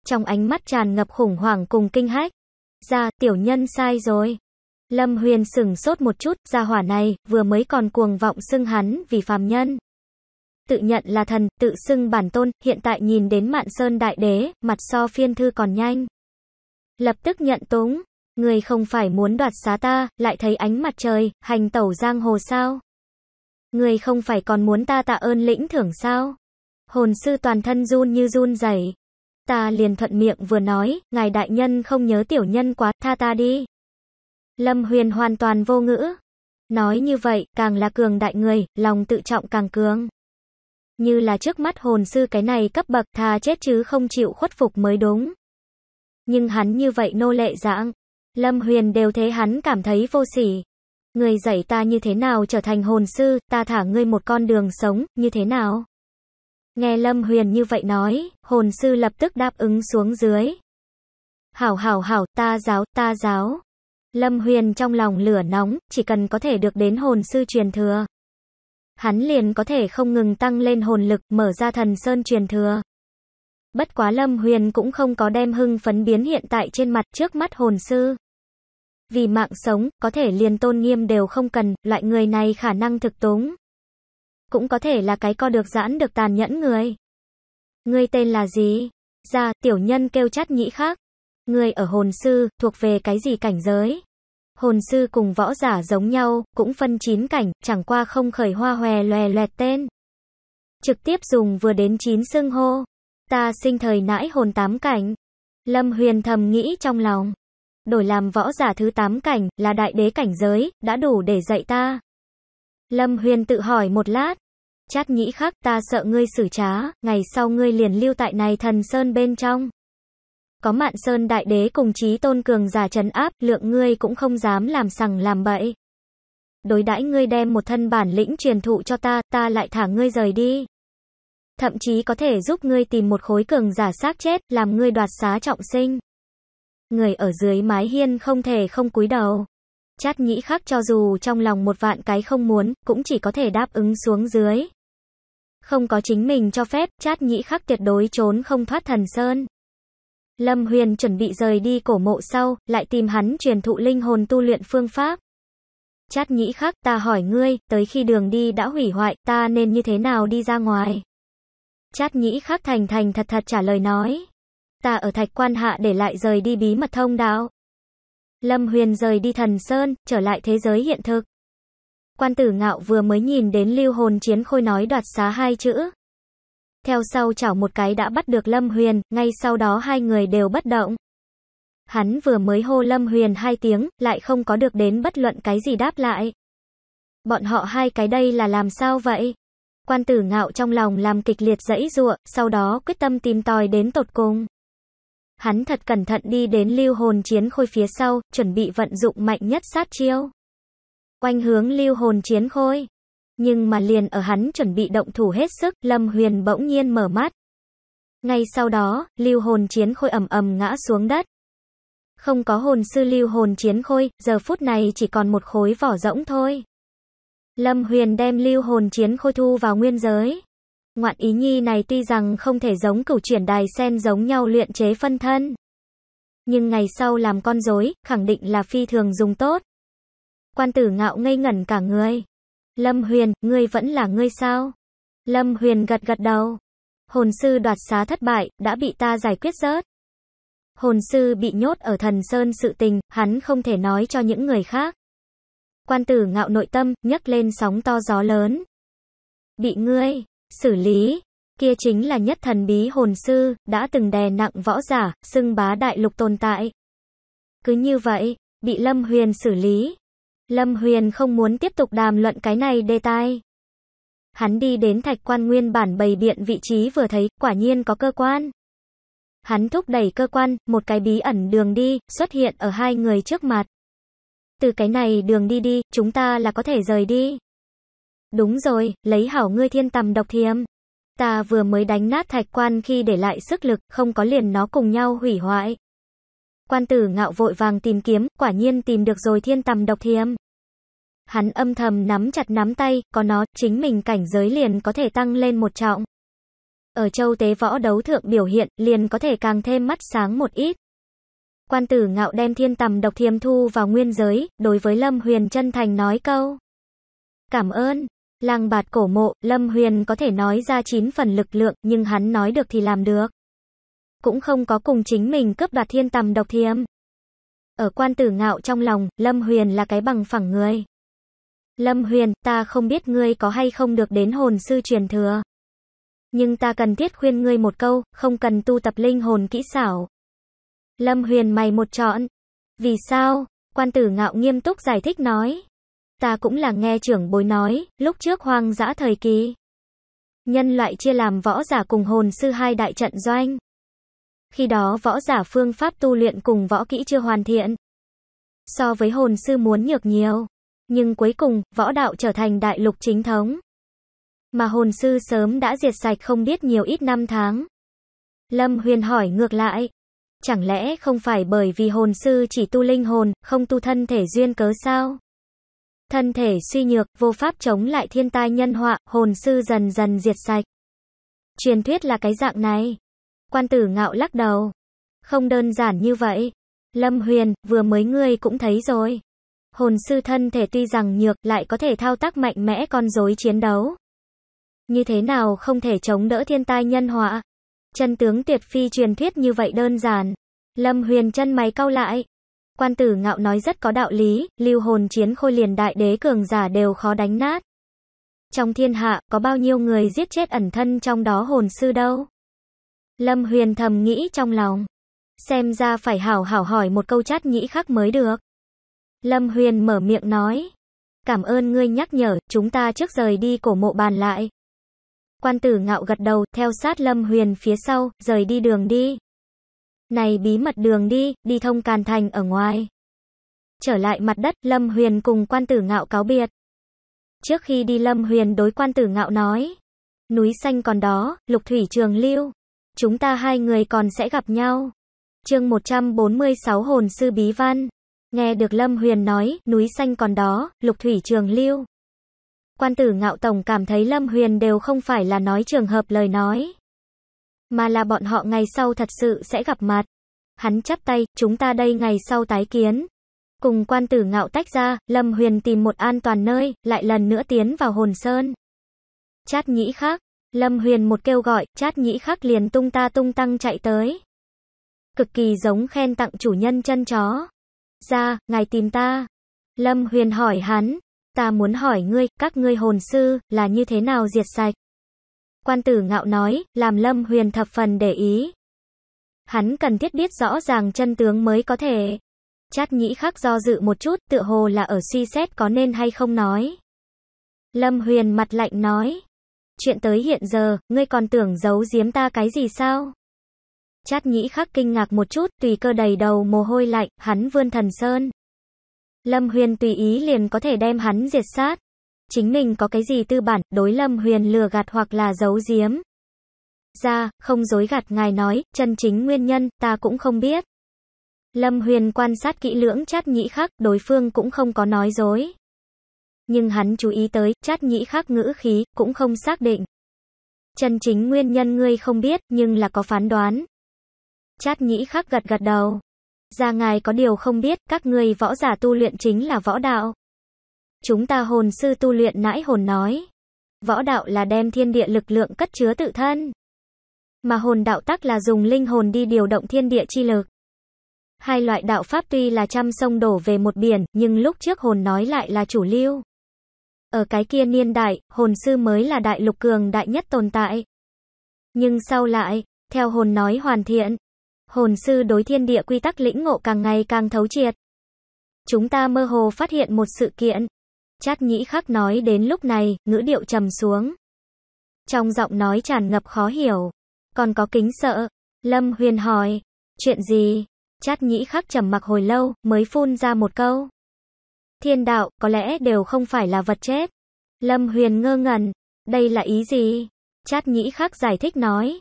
trong ánh mắt tràn ngập khủng hoảng cùng kinh hách. Ra, dạ, tiểu nhân sai rồi. Lâm Huyền sửng sốt một chút, gia hỏa này, vừa mới còn cuồng vọng xưng hắn vì phàm nhân. Tự nhận là thần, tự xưng bản tôn, hiện tại nhìn đến mạn sơn đại đế, mặt so phiên thư còn nhanh. Lập tức nhận túng, người không phải muốn đoạt xá ta, lại thấy ánh mặt trời, hành tẩu giang hồ sao. Người không phải còn muốn ta tạ ơn lĩnh thưởng sao. Hồn sư toàn thân run như run rẩy ta liền thuận miệng vừa nói, ngài đại nhân không nhớ tiểu nhân quá, tha ta đi. Lâm Huyền hoàn toàn vô ngữ. Nói như vậy, càng là cường đại người, lòng tự trọng càng cường. Như là trước mắt hồn sư cái này cấp bậc tha chết chứ không chịu khuất phục mới đúng. Nhưng hắn như vậy nô lệ dạng. Lâm Huyền đều thế hắn cảm thấy vô sỉ. Người dạy ta như thế nào trở thành hồn sư, ta thả ngươi một con đường sống, như thế nào? Nghe Lâm Huyền như vậy nói, hồn sư lập tức đáp ứng xuống dưới. Hảo hảo hảo, ta giáo, ta giáo. Lâm Huyền trong lòng lửa nóng, chỉ cần có thể được đến hồn sư truyền thừa. Hắn liền có thể không ngừng tăng lên hồn lực, mở ra thần sơn truyền thừa. Bất quá Lâm Huyền cũng không có đem hưng phấn biến hiện tại trên mặt trước mắt hồn sư. Vì mạng sống, có thể liền tôn nghiêm đều không cần, loại người này khả năng thực túng cũng có thể là cái co được giãn được tàn nhẫn người. Ngươi tên là gì? Ra, tiểu nhân kêu chát nhĩ khác. Ngươi ở hồn sư, thuộc về cái gì cảnh giới? Hồn sư cùng võ giả giống nhau, cũng phân chín cảnh, chẳng qua không khởi hoa hòe loè loẹt tên. Trực tiếp dùng vừa đến chín xưng hô. Ta sinh thời nãi hồn tám cảnh. Lâm huyền thầm nghĩ trong lòng. Đổi làm võ giả thứ tám cảnh, là đại đế cảnh giới, đã đủ để dạy ta. Lâm Huyền tự hỏi một lát. Chát nhĩ khắc ta sợ ngươi xử trá, ngày sau ngươi liền lưu tại này thần sơn bên trong. Có mạn sơn đại đế cùng chí tôn cường giả trấn áp, lượng ngươi cũng không dám làm sằng làm bậy. Đối đãi ngươi đem một thân bản lĩnh truyền thụ cho ta, ta lại thả ngươi rời đi. Thậm chí có thể giúp ngươi tìm một khối cường giả xác chết, làm ngươi đoạt xá trọng sinh. Người ở dưới mái hiên không thể không cúi đầu. Chát nhĩ khắc cho dù trong lòng một vạn cái không muốn, cũng chỉ có thể đáp ứng xuống dưới. Không có chính mình cho phép, chát nhĩ khắc tuyệt đối trốn không thoát thần sơn. Lâm Huyền chuẩn bị rời đi cổ mộ sau, lại tìm hắn truyền thụ linh hồn tu luyện phương pháp. Chát nhĩ khắc, ta hỏi ngươi, tới khi đường đi đã hủy hoại, ta nên như thế nào đi ra ngoài? Chát nhĩ khắc thành thành thật thật trả lời nói. Ta ở thạch quan hạ để lại rời đi bí mật thông đạo. Lâm Huyền rời đi thần sơn, trở lại thế giới hiện thực. Quan tử ngạo vừa mới nhìn đến lưu hồn chiến khôi nói đoạt xá hai chữ. Theo sau chảo một cái đã bắt được Lâm Huyền, ngay sau đó hai người đều bất động. Hắn vừa mới hô Lâm Huyền hai tiếng, lại không có được đến bất luận cái gì đáp lại. Bọn họ hai cái đây là làm sao vậy? Quan tử ngạo trong lòng làm kịch liệt dẫy giụa, sau đó quyết tâm tìm tòi đến tột cùng. Hắn thật cẩn thận đi đến lưu hồn chiến khôi phía sau, chuẩn bị vận dụng mạnh nhất sát chiêu. Quanh hướng lưu hồn chiến khôi. Nhưng mà liền ở hắn chuẩn bị động thủ hết sức, Lâm Huyền bỗng nhiên mở mắt. Ngay sau đó, lưu hồn chiến khôi ầm ầm ngã xuống đất. Không có hồn sư lưu hồn chiến khôi, giờ phút này chỉ còn một khối vỏ rỗng thôi. Lâm Huyền đem lưu hồn chiến khôi thu vào nguyên giới. Ngoạn ý nhi này tuy rằng không thể giống cửu chuyển đài sen giống nhau luyện chế phân thân. Nhưng ngày sau làm con rối, khẳng định là phi thường dùng tốt. Quan tử ngạo ngây ngẩn cả người. Lâm Huyền, ngươi vẫn là ngươi sao? Lâm Huyền gật gật đầu. Hồn sư đoạt xá thất bại, đã bị ta giải quyết rớt. Hồn sư bị nhốt ở thần sơn sự tình, hắn không thể nói cho những người khác. Quan tử ngạo nội tâm, nhấc lên sóng to gió lớn. Bị ngươi, xử lý. Kia chính là nhất thần bí hồn sư, đã từng đè nặng võ giả, xưng bá đại lục tồn tại. Cứ như vậy, bị Lâm Huyền xử lý. Lâm Huyền không muốn tiếp tục đàm luận cái này đề tài. Hắn đi đến thạch quan nguyên bản bày biện vị trí vừa thấy, quả nhiên có cơ quan. Hắn thúc đẩy cơ quan, một cái bí ẩn đường đi, xuất hiện ở hai người trước mặt. Từ cái này đường đi đi, chúng ta là có thể rời đi. Đúng rồi, lấy hảo ngươi thiên tầm độc thiêm. Ta vừa mới đánh nát thạch quan khi để lại sức lực, không có liền nó cùng nhau hủy hoại. Quan tử ngạo vội vàng tìm kiếm, quả nhiên tìm được rồi thiên tầm độc thiêm. Hắn âm thầm nắm chặt nắm tay, có nó, chính mình cảnh giới liền có thể tăng lên một trọng. Ở châu tế võ đấu thượng biểu hiện, liền có thể càng thêm mắt sáng một ít. Quan tử ngạo đem thiên tầm độc thiêm thu vào nguyên giới, đối với Lâm Huyền chân thành nói câu. Cảm ơn. Làng bạt cổ mộ, Lâm Huyền có thể nói ra 9 phần lực lượng, nhưng hắn nói được thì làm được. Cũng không có cùng chính mình cướp đoạt thiên tầm độc thiêm. Ở quan tử ngạo trong lòng, Lâm Huyền là cái bằng phẳng người. Lâm Huyền, ta không biết ngươi có hay không được đến hồn sư truyền thừa. Nhưng ta cần thiết khuyên ngươi một câu, không cần tu tập linh hồn kỹ xảo. Lâm Huyền mày một chọn. Vì sao? Quan tử ngạo nghiêm túc giải thích nói ta cũng là nghe trưởng bối nói, lúc trước hoang dã thời kỳ. Nhân loại chia làm võ giả cùng hồn sư hai đại trận doanh. Khi đó võ giả phương pháp tu luyện cùng võ kỹ chưa hoàn thiện. So với hồn sư muốn nhược nhiều. Nhưng cuối cùng, võ đạo trở thành đại lục chính thống. Mà hồn sư sớm đã diệt sạch không biết nhiều ít năm tháng. Lâm Huyền hỏi ngược lại. Chẳng lẽ không phải bởi vì hồn sư chỉ tu linh hồn, không tu thân thể duyên cớ sao? thân thể suy nhược, vô pháp chống lại thiên tai nhân họa, hồn sư dần dần diệt sạch. Truyền thuyết là cái dạng này. Quan tử ngạo lắc đầu. Không đơn giản như vậy. Lâm Huyền, vừa mới ngươi cũng thấy rồi. Hồn sư thân thể tuy rằng nhược lại có thể thao tác mạnh mẽ con rối chiến đấu. Như thế nào không thể chống đỡ thiên tai nhân họa? Chân tướng tuyệt phi truyền thuyết như vậy đơn giản. Lâm Huyền chân mày cau lại, Quan tử ngạo nói rất có đạo lý, lưu hồn chiến khôi liền đại đế cường giả đều khó đánh nát. Trong thiên hạ, có bao nhiêu người giết chết ẩn thân trong đó hồn sư đâu? Lâm huyền thầm nghĩ trong lòng. Xem ra phải hảo hảo hỏi một câu chát nhĩ khác mới được. Lâm huyền mở miệng nói. Cảm ơn ngươi nhắc nhở, chúng ta trước rời đi cổ mộ bàn lại. Quan tử ngạo gật đầu, theo sát Lâm huyền phía sau, rời đi đường đi. Này bí mật đường đi, đi thông càn thành ở ngoài. Trở lại mặt đất, Lâm Huyền cùng quan tử ngạo cáo biệt. Trước khi đi Lâm Huyền đối quan tử ngạo nói. Núi xanh còn đó, lục thủy trường lưu. Chúng ta hai người còn sẽ gặp nhau. chương 146 Hồn Sư Bí Văn. Nghe được Lâm Huyền nói, núi xanh còn đó, lục thủy trường lưu. Quan tử ngạo tổng cảm thấy Lâm Huyền đều không phải là nói trường hợp lời nói mà là bọn họ ngày sau thật sự sẽ gặp mặt. Hắn chắp tay, chúng ta đây ngày sau tái kiến. Cùng quan tử ngạo tách ra, Lâm Huyền tìm một an toàn nơi, lại lần nữa tiến vào hồn sơn. Chát nhĩ khắc, Lâm Huyền một kêu gọi, chát nhĩ khắc liền tung ta tung tăng chạy tới. Cực kỳ giống khen tặng chủ nhân chân chó. Ra, ngài tìm ta. Lâm Huyền hỏi hắn, ta muốn hỏi ngươi, các ngươi hồn sư, là như thế nào diệt sạch? Quan tử ngạo nói, làm Lâm Huyền thập phần để ý. Hắn cần thiết biết rõ ràng chân tướng mới có thể. Chát nhĩ khắc do dự một chút, tựa hồ là ở suy xét có nên hay không nói. Lâm Huyền mặt lạnh nói. Chuyện tới hiện giờ, ngươi còn tưởng giấu giếm ta cái gì sao? Chát nhĩ khắc kinh ngạc một chút, tùy cơ đầy đầu mồ hôi lạnh, hắn vươn thần sơn. Lâm Huyền tùy ý liền có thể đem hắn diệt sát chính mình có cái gì tư bản, đối Lâm Huyền lừa gạt hoặc là giấu giếm. Ra, không dối gạt ngài nói, chân chính nguyên nhân, ta cũng không biết. Lâm Huyền quan sát kỹ lưỡng chát nhĩ khắc, đối phương cũng không có nói dối. Nhưng hắn chú ý tới, chát nhĩ khắc ngữ khí, cũng không xác định. Chân chính nguyên nhân ngươi không biết, nhưng là có phán đoán. Chát nhĩ khắc gật gật đầu. Ra ngài có điều không biết, các ngươi võ giả tu luyện chính là võ đạo. Chúng ta hồn sư tu luyện nãi hồn nói. Võ đạo là đem thiên địa lực lượng cất chứa tự thân. Mà hồn đạo tắc là dùng linh hồn đi điều động thiên địa chi lực. Hai loại đạo pháp tuy là trăm sông đổ về một biển, nhưng lúc trước hồn nói lại là chủ lưu. Ở cái kia niên đại, hồn sư mới là đại lục cường đại nhất tồn tại. Nhưng sau lại, theo hồn nói hoàn thiện, hồn sư đối thiên địa quy tắc lĩnh ngộ càng ngày càng thấu triệt. Chúng ta mơ hồ phát hiện một sự kiện, Chát nhĩ khắc nói đến lúc này, ngữ điệu trầm xuống. Trong giọng nói tràn ngập khó hiểu. Còn có kính sợ. Lâm huyền hỏi. Chuyện gì? Chát nhĩ khắc trầm mặc hồi lâu, mới phun ra một câu. Thiên đạo, có lẽ đều không phải là vật chết. Lâm huyền ngơ ngẩn. Đây là ý gì? Chát nhĩ khắc giải thích nói.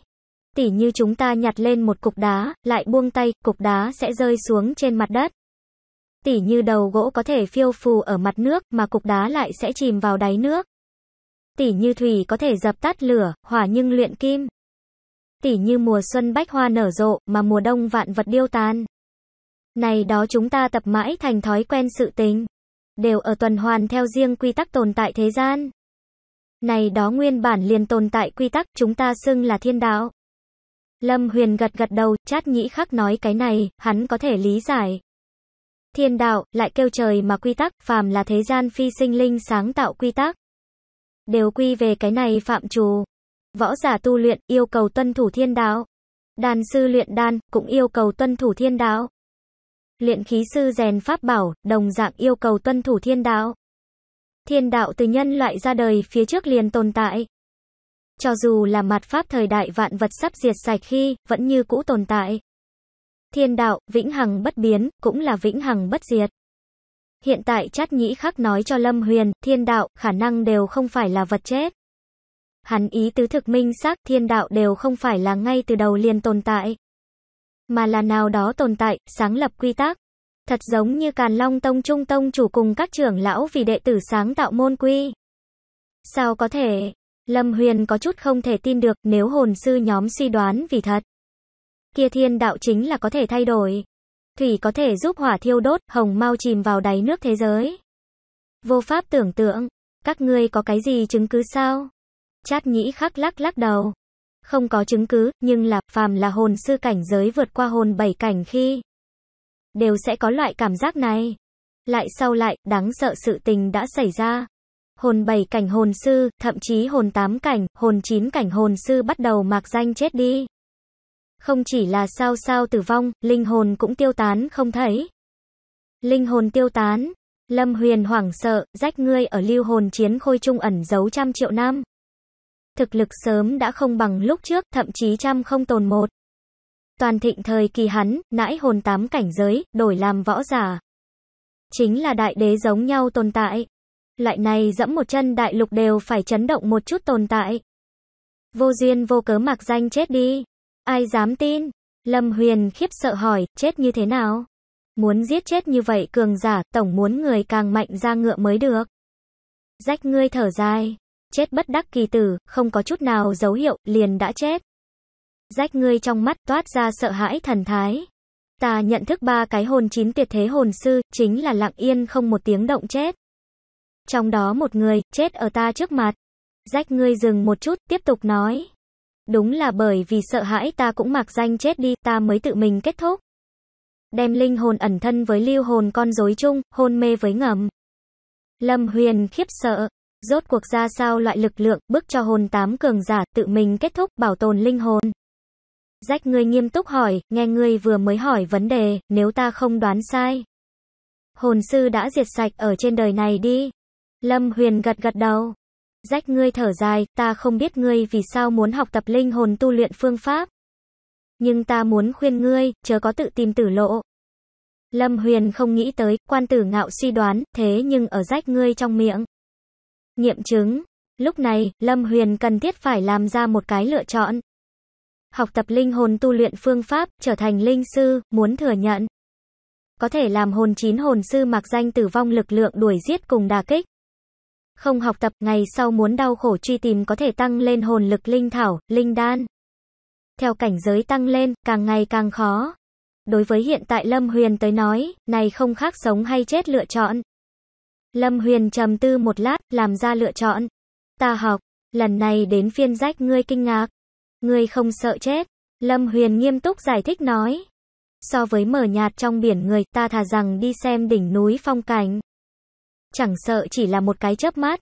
Tỉ như chúng ta nhặt lên một cục đá, lại buông tay, cục đá sẽ rơi xuống trên mặt đất. Tỉ như đầu gỗ có thể phiêu phù ở mặt nước mà cục đá lại sẽ chìm vào đáy nước. Tỉ như thủy có thể dập tắt lửa, hỏa nhưng luyện kim. Tỉ như mùa xuân bách hoa nở rộ mà mùa đông vạn vật điêu tan. Này đó chúng ta tập mãi thành thói quen sự tính Đều ở tuần hoàn theo riêng quy tắc tồn tại thế gian. Này đó nguyên bản liền tồn tại quy tắc chúng ta xưng là thiên đạo. Lâm Huyền gật gật đầu, chát nhĩ khắc nói cái này, hắn có thể lý giải thiên đạo, lại kêu trời mà quy tắc, phàm là thế gian phi sinh linh sáng tạo quy tắc. Đều quy về cái này phạm trù. Võ giả tu luyện, yêu cầu tuân thủ thiên đạo. Đàn sư luyện đan, cũng yêu cầu tuân thủ thiên đạo. Luyện khí sư rèn pháp bảo, đồng dạng yêu cầu tuân thủ thiên đạo. Thiên đạo từ nhân loại ra đời phía trước liền tồn tại. Cho dù là mặt pháp thời đại vạn vật sắp diệt sạch khi, vẫn như cũ tồn tại. Thiên đạo, vĩnh hằng bất biến, cũng là vĩnh hằng bất diệt. Hiện tại chát nhĩ khắc nói cho Lâm Huyền, thiên đạo, khả năng đều không phải là vật chết. Hắn ý tứ thực minh xác thiên đạo đều không phải là ngay từ đầu liền tồn tại. Mà là nào đó tồn tại, sáng lập quy tắc. Thật giống như Càn Long Tông Trung Tông chủ cùng các trưởng lão vì đệ tử sáng tạo môn quy. Sao có thể? Lâm Huyền có chút không thể tin được nếu hồn sư nhóm suy đoán vì thật kia thiên đạo chính là có thể thay đổi. Thủy có thể giúp hỏa thiêu đốt, hồng mau chìm vào đáy nước thế giới. Vô pháp tưởng tượng, các ngươi có cái gì chứng cứ sao? Chát nhĩ khắc lắc lắc đầu. Không có chứng cứ, nhưng là, phàm là hồn sư cảnh giới vượt qua hồn bảy cảnh khi. Đều sẽ có loại cảm giác này. Lại sau lại, đáng sợ sự tình đã xảy ra. Hồn bảy cảnh hồn sư, thậm chí hồn tám cảnh, hồn chín cảnh hồn sư bắt đầu mạc danh chết đi. Không chỉ là sao sao tử vong, linh hồn cũng tiêu tán không thấy. Linh hồn tiêu tán, Lâm Huyền hoảng sợ, rách ngươi ở lưu hồn chiến khôi trung ẩn giấu trăm triệu năm. Thực lực sớm đã không bằng lúc trước, thậm chí trăm không tồn một. Toàn thịnh thời kỳ hắn, nãi hồn tám cảnh giới, đổi làm võ giả. Chính là đại đế giống nhau tồn tại. Loại này dẫm một chân đại lục đều phải chấn động một chút tồn tại. Vô duyên vô cớ mặc danh chết đi. Ai dám tin? Lâm Huyền khiếp sợ hỏi, chết như thế nào? Muốn giết chết như vậy cường giả, tổng muốn người càng mạnh ra ngựa mới được. Rách ngươi thở dài, chết bất đắc kỳ tử, không có chút nào dấu hiệu, liền đã chết. Rách ngươi trong mắt toát ra sợ hãi thần thái. Ta nhận thức ba cái hồn chín tuyệt thế hồn sư, chính là lặng yên không một tiếng động chết. Trong đó một người, chết ở ta trước mặt. Rách ngươi dừng một chút, tiếp tục nói. Đúng là bởi vì sợ hãi ta cũng mặc danh chết đi, ta mới tự mình kết thúc. Đem linh hồn ẩn thân với lưu hồn con rối chung, hôn mê với ngầm. Lâm Huyền khiếp sợ, rốt cuộc ra sao loại lực lượng, bước cho hồn tám cường giả, tự mình kết thúc, bảo tồn linh hồn. Rách ngươi nghiêm túc hỏi, nghe ngươi vừa mới hỏi vấn đề, nếu ta không đoán sai. Hồn sư đã diệt sạch ở trên đời này đi. Lâm Huyền gật gật đầu. Rách ngươi thở dài, ta không biết ngươi vì sao muốn học tập linh hồn tu luyện phương pháp. Nhưng ta muốn khuyên ngươi, chớ có tự tìm tử lộ. Lâm Huyền không nghĩ tới, quan tử ngạo suy đoán, thế nhưng ở rách ngươi trong miệng. Nghiệm chứng. Lúc này, Lâm Huyền cần thiết phải làm ra một cái lựa chọn. Học tập linh hồn tu luyện phương pháp, trở thành linh sư, muốn thừa nhận. Có thể làm hồn chín hồn sư mặc danh tử vong lực lượng đuổi giết cùng đà kích, không học tập, ngày sau muốn đau khổ truy tìm có thể tăng lên hồn lực linh thảo, linh đan. Theo cảnh giới tăng lên, càng ngày càng khó. Đối với hiện tại Lâm Huyền tới nói, này không khác sống hay chết lựa chọn. Lâm Huyền trầm tư một lát, làm ra lựa chọn. Ta học, lần này đến phiên rách ngươi kinh ngạc. Ngươi không sợ chết. Lâm Huyền nghiêm túc giải thích nói. So với mở nhạt trong biển người, ta thà rằng đi xem đỉnh núi phong cảnh. Chẳng sợ chỉ là một cái chớp mát.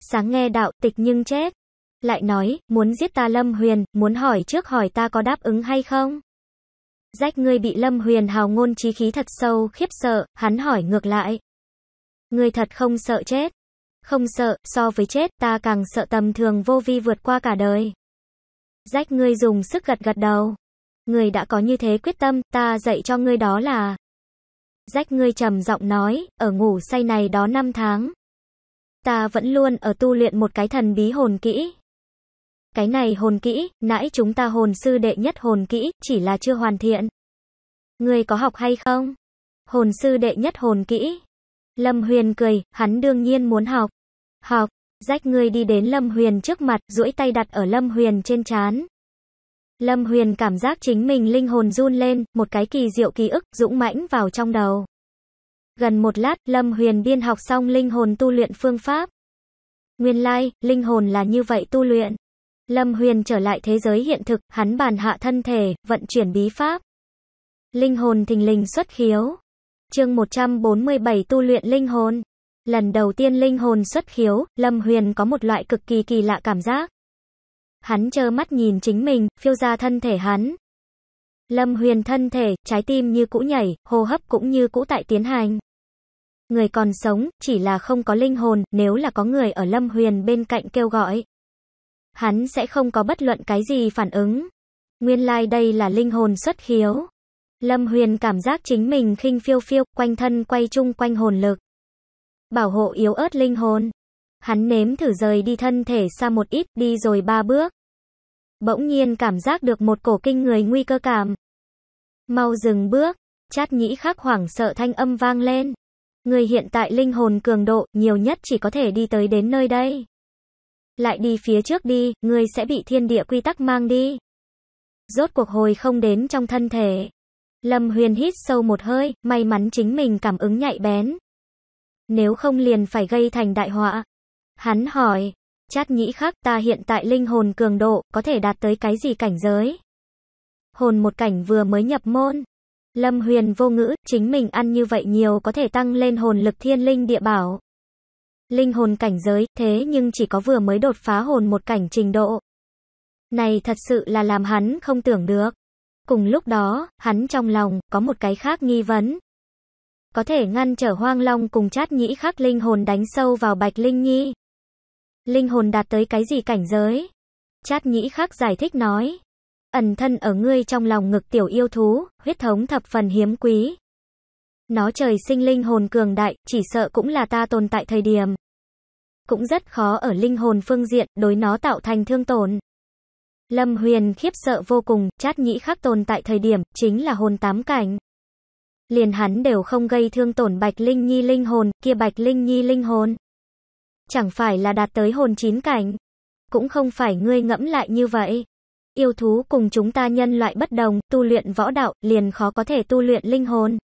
Sáng nghe đạo tịch nhưng chết. Lại nói, muốn giết ta Lâm Huyền, muốn hỏi trước hỏi ta có đáp ứng hay không? Rách ngươi bị Lâm Huyền hào ngôn trí khí thật sâu, khiếp sợ, hắn hỏi ngược lại. Ngươi thật không sợ chết. Không sợ, so với chết, ta càng sợ tầm thường vô vi vượt qua cả đời. Rách ngươi dùng sức gật gật đầu. Ngươi đã có như thế quyết tâm, ta dạy cho ngươi đó là Rách ngươi trầm giọng nói, ở ngủ say này đó năm tháng. Ta vẫn luôn ở tu luyện một cái thần bí hồn kỹ. Cái này hồn kỹ, nãy chúng ta hồn sư đệ nhất hồn kỹ, chỉ là chưa hoàn thiện. Ngươi có học hay không? Hồn sư đệ nhất hồn kỹ. Lâm Huyền cười, hắn đương nhiên muốn học. Học, rách ngươi đi đến Lâm Huyền trước mặt, duỗi tay đặt ở Lâm Huyền trên chán. Lâm Huyền cảm giác chính mình linh hồn run lên, một cái kỳ diệu ký ức, dũng mãnh vào trong đầu. Gần một lát, Lâm Huyền biên học xong linh hồn tu luyện phương pháp. Nguyên lai, like, linh hồn là như vậy tu luyện. Lâm Huyền trở lại thế giới hiện thực, hắn bàn hạ thân thể, vận chuyển bí pháp. Linh hồn thình lình xuất khiếu. Chương 147 tu luyện linh hồn. Lần đầu tiên linh hồn xuất khiếu, Lâm Huyền có một loại cực kỳ kỳ lạ cảm giác. Hắn trơ mắt nhìn chính mình, phiêu ra thân thể hắn. Lâm huyền thân thể, trái tim như cũ nhảy, hô hấp cũng như cũ tại tiến hành. Người còn sống, chỉ là không có linh hồn, nếu là có người ở Lâm huyền bên cạnh kêu gọi. Hắn sẽ không có bất luận cái gì phản ứng. Nguyên lai like đây là linh hồn xuất khiếu. Lâm huyền cảm giác chính mình khinh phiêu phiêu, quanh thân quay chung quanh hồn lực. Bảo hộ yếu ớt linh hồn. Hắn nếm thử rời đi thân thể xa một ít, đi rồi ba bước. Bỗng nhiên cảm giác được một cổ kinh người nguy cơ cảm. Mau dừng bước, chát nhĩ khắc hoảng sợ thanh âm vang lên. Người hiện tại linh hồn cường độ, nhiều nhất chỉ có thể đi tới đến nơi đây. Lại đi phía trước đi, người sẽ bị thiên địa quy tắc mang đi. Rốt cuộc hồi không đến trong thân thể. Lâm Huyền hít sâu một hơi, may mắn chính mình cảm ứng nhạy bén. Nếu không liền phải gây thành đại họa. Hắn hỏi, chát nhĩ khắc ta hiện tại linh hồn cường độ, có thể đạt tới cái gì cảnh giới? Hồn một cảnh vừa mới nhập môn. Lâm huyền vô ngữ, chính mình ăn như vậy nhiều có thể tăng lên hồn lực thiên linh địa bảo. Linh hồn cảnh giới, thế nhưng chỉ có vừa mới đột phá hồn một cảnh trình độ. Này thật sự là làm hắn không tưởng được. Cùng lúc đó, hắn trong lòng, có một cái khác nghi vấn. Có thể ngăn trở hoang long cùng chát nhĩ khắc linh hồn đánh sâu vào bạch linh nhi. Linh hồn đạt tới cái gì cảnh giới? Chát nhĩ khắc giải thích nói. Ẩn thân ở ngươi trong lòng ngực tiểu yêu thú, huyết thống thập phần hiếm quý. Nó trời sinh linh hồn cường đại, chỉ sợ cũng là ta tồn tại thời điểm. Cũng rất khó ở linh hồn phương diện, đối nó tạo thành thương tổn. Lâm Huyền khiếp sợ vô cùng, chát nhĩ khắc tồn tại thời điểm, chính là hồn tám cảnh. Liền hắn đều không gây thương tổn Bạch Linh Nhi linh hồn, kia Bạch Linh Nhi linh hồn chẳng phải là đạt tới hồn chín cảnh. Cũng không phải ngươi ngẫm lại như vậy. Yêu thú cùng chúng ta nhân loại bất đồng, tu luyện võ đạo, liền khó có thể tu luyện linh hồn.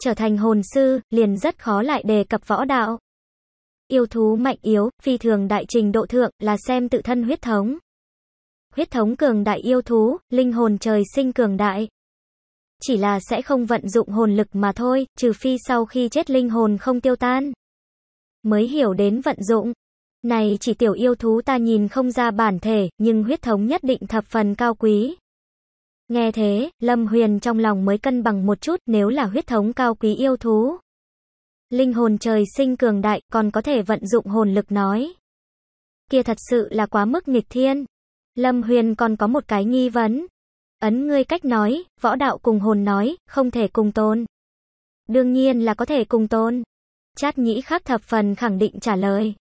Trở thành hồn sư, liền rất khó lại đề cập võ đạo. Yêu thú mạnh yếu, phi thường đại trình độ thượng, là xem tự thân huyết thống. Huyết thống cường đại yêu thú, linh hồn trời sinh cường đại, chỉ là sẽ không vận dụng hồn lực mà thôi, trừ phi sau khi chết linh hồn không tiêu tan mới hiểu đến vận dụng. Này chỉ tiểu yêu thú ta nhìn không ra bản thể, nhưng huyết thống nhất định thập phần cao quý. Nghe thế, Lâm Huyền trong lòng mới cân bằng một chút nếu là huyết thống cao quý yêu thú. Linh hồn trời sinh cường đại, còn có thể vận dụng hồn lực nói. Kia thật sự là quá mức nghịch thiên. Lâm Huyền còn có một cái nghi vấn. Ấn ngươi cách nói, võ đạo cùng hồn nói, không thể cùng tôn. Đương nhiên là có thể cùng tôn. Chát nhĩ khắc thập phần khẳng định trả lời.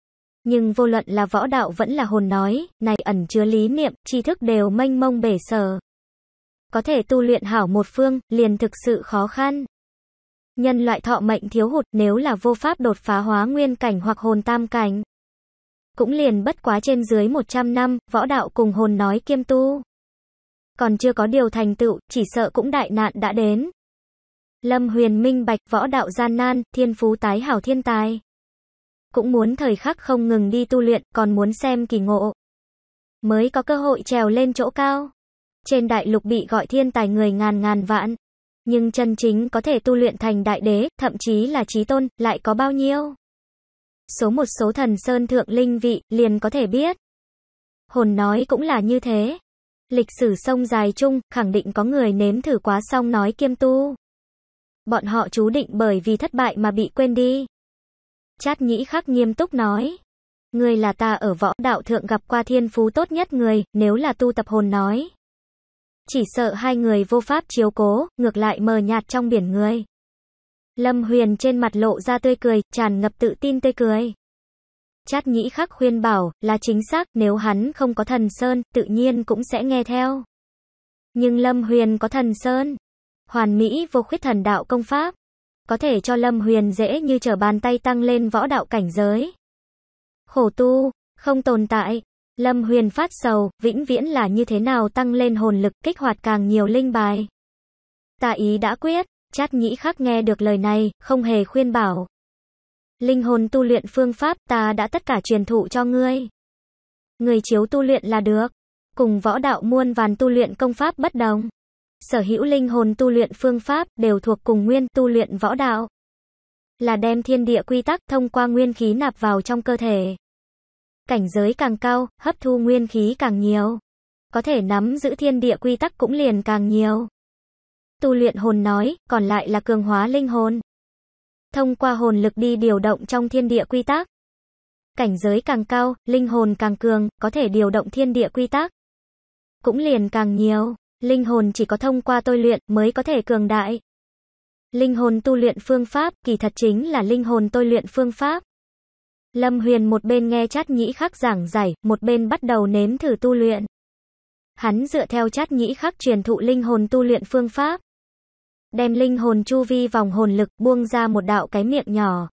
Nhưng vô luận là võ đạo vẫn là hồn nói, này ẩn chứa lý niệm, tri thức đều mênh mông bể sở. Có thể tu luyện hảo một phương, liền thực sự khó khăn. Nhân loại thọ mệnh thiếu hụt nếu là vô pháp đột phá hóa nguyên cảnh hoặc hồn tam cảnh. Cũng liền bất quá trên dưới 100 năm, võ đạo cùng hồn nói kiêm tu. Còn chưa có điều thành tựu, chỉ sợ cũng đại nạn đã đến. Lâm Huyền minh bạch võ đạo gian nan, thiên phú tái hảo thiên tài. Cũng muốn thời khắc không ngừng đi tu luyện, còn muốn xem kỳ ngộ. Mới có cơ hội trèo lên chỗ cao. Trên đại lục bị gọi thiên tài người ngàn ngàn vạn. Nhưng chân chính có thể tu luyện thành đại đế, thậm chí là trí tôn, lại có bao nhiêu? Số một số thần sơn thượng linh vị, liền có thể biết. Hồn nói cũng là như thế. Lịch sử sông dài chung, khẳng định có người nếm thử quá xong nói kiêm tu. Bọn họ chú định bởi vì thất bại mà bị quên đi. Chát nhĩ khắc nghiêm túc nói. người là ta ở võ đạo thượng gặp qua thiên phú tốt nhất người, nếu là tu tập hồn nói. Chỉ sợ hai người vô pháp chiếu cố, ngược lại mờ nhạt trong biển người. Lâm Huyền trên mặt lộ ra tươi cười, tràn ngập tự tin tươi cười. Chát nhĩ khắc khuyên bảo, là chính xác, nếu hắn không có thần sơn, tự nhiên cũng sẽ nghe theo. Nhưng Lâm Huyền có thần sơn hoàn mỹ vô khuyết thần đạo công pháp, có thể cho Lâm Huyền dễ như trở bàn tay tăng lên võ đạo cảnh giới. Khổ tu, không tồn tại, Lâm Huyền phát sầu, vĩnh viễn là như thế nào tăng lên hồn lực kích hoạt càng nhiều linh bài. Tạ ý đã quyết, chát nhĩ khắc nghe được lời này, không hề khuyên bảo. Linh hồn tu luyện phương pháp ta đã tất cả truyền thụ cho ngươi. Người chiếu tu luyện là được. Cùng võ đạo muôn vàn tu luyện công pháp bất đồng sở hữu linh hồn tu luyện phương pháp đều thuộc cùng nguyên tu luyện võ đạo. Là đem thiên địa quy tắc thông qua nguyên khí nạp vào trong cơ thể. Cảnh giới càng cao, hấp thu nguyên khí càng nhiều. Có thể nắm giữ thiên địa quy tắc cũng liền càng nhiều. Tu luyện hồn nói, còn lại là cường hóa linh hồn. Thông qua hồn lực đi điều động trong thiên địa quy tắc. Cảnh giới càng cao, linh hồn càng cường, có thể điều động thiên địa quy tắc. Cũng liền càng nhiều. Linh hồn chỉ có thông qua tôi luyện mới có thể cường đại. Linh hồn tu luyện phương pháp, kỳ thật chính là linh hồn tôi luyện phương pháp. Lâm Huyền một bên nghe chát nhĩ khắc giảng giải, một bên bắt đầu nếm thử tu luyện. Hắn dựa theo chát nhĩ khắc truyền thụ linh hồn tu luyện phương pháp. Đem linh hồn chu vi vòng hồn lực buông ra một đạo cái miệng nhỏ.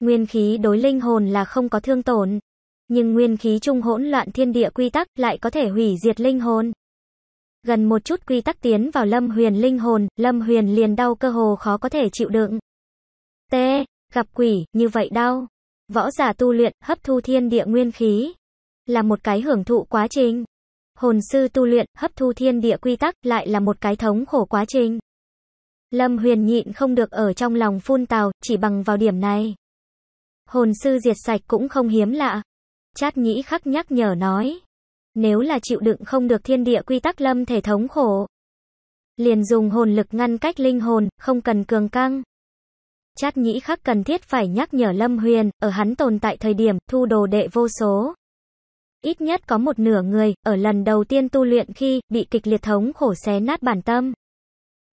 Nguyên khí đối linh hồn là không có thương tổn. Nhưng nguyên khí trung hỗn loạn thiên địa quy tắc lại có thể hủy diệt linh hồn gần một chút quy tắc tiến vào Lâm Huyền linh hồn, Lâm Huyền liền đau cơ hồ khó có thể chịu đựng. T, gặp quỷ, như vậy đau. Võ giả tu luyện, hấp thu thiên địa nguyên khí, là một cái hưởng thụ quá trình. Hồn sư tu luyện, hấp thu thiên địa quy tắc, lại là một cái thống khổ quá trình. Lâm Huyền nhịn không được ở trong lòng phun tào, chỉ bằng vào điểm này. Hồn sư diệt sạch cũng không hiếm lạ. Chát nhĩ khắc nhắc nhở nói. Nếu là chịu đựng không được thiên địa quy tắc lâm thể thống khổ, liền dùng hồn lực ngăn cách linh hồn, không cần cường căng. Chát nhĩ khắc cần thiết phải nhắc nhở Lâm Huyền, ở hắn tồn tại thời điểm, thu đồ đệ vô số. Ít nhất có một nửa người, ở lần đầu tiên tu luyện khi, bị kịch liệt thống khổ xé nát bản tâm.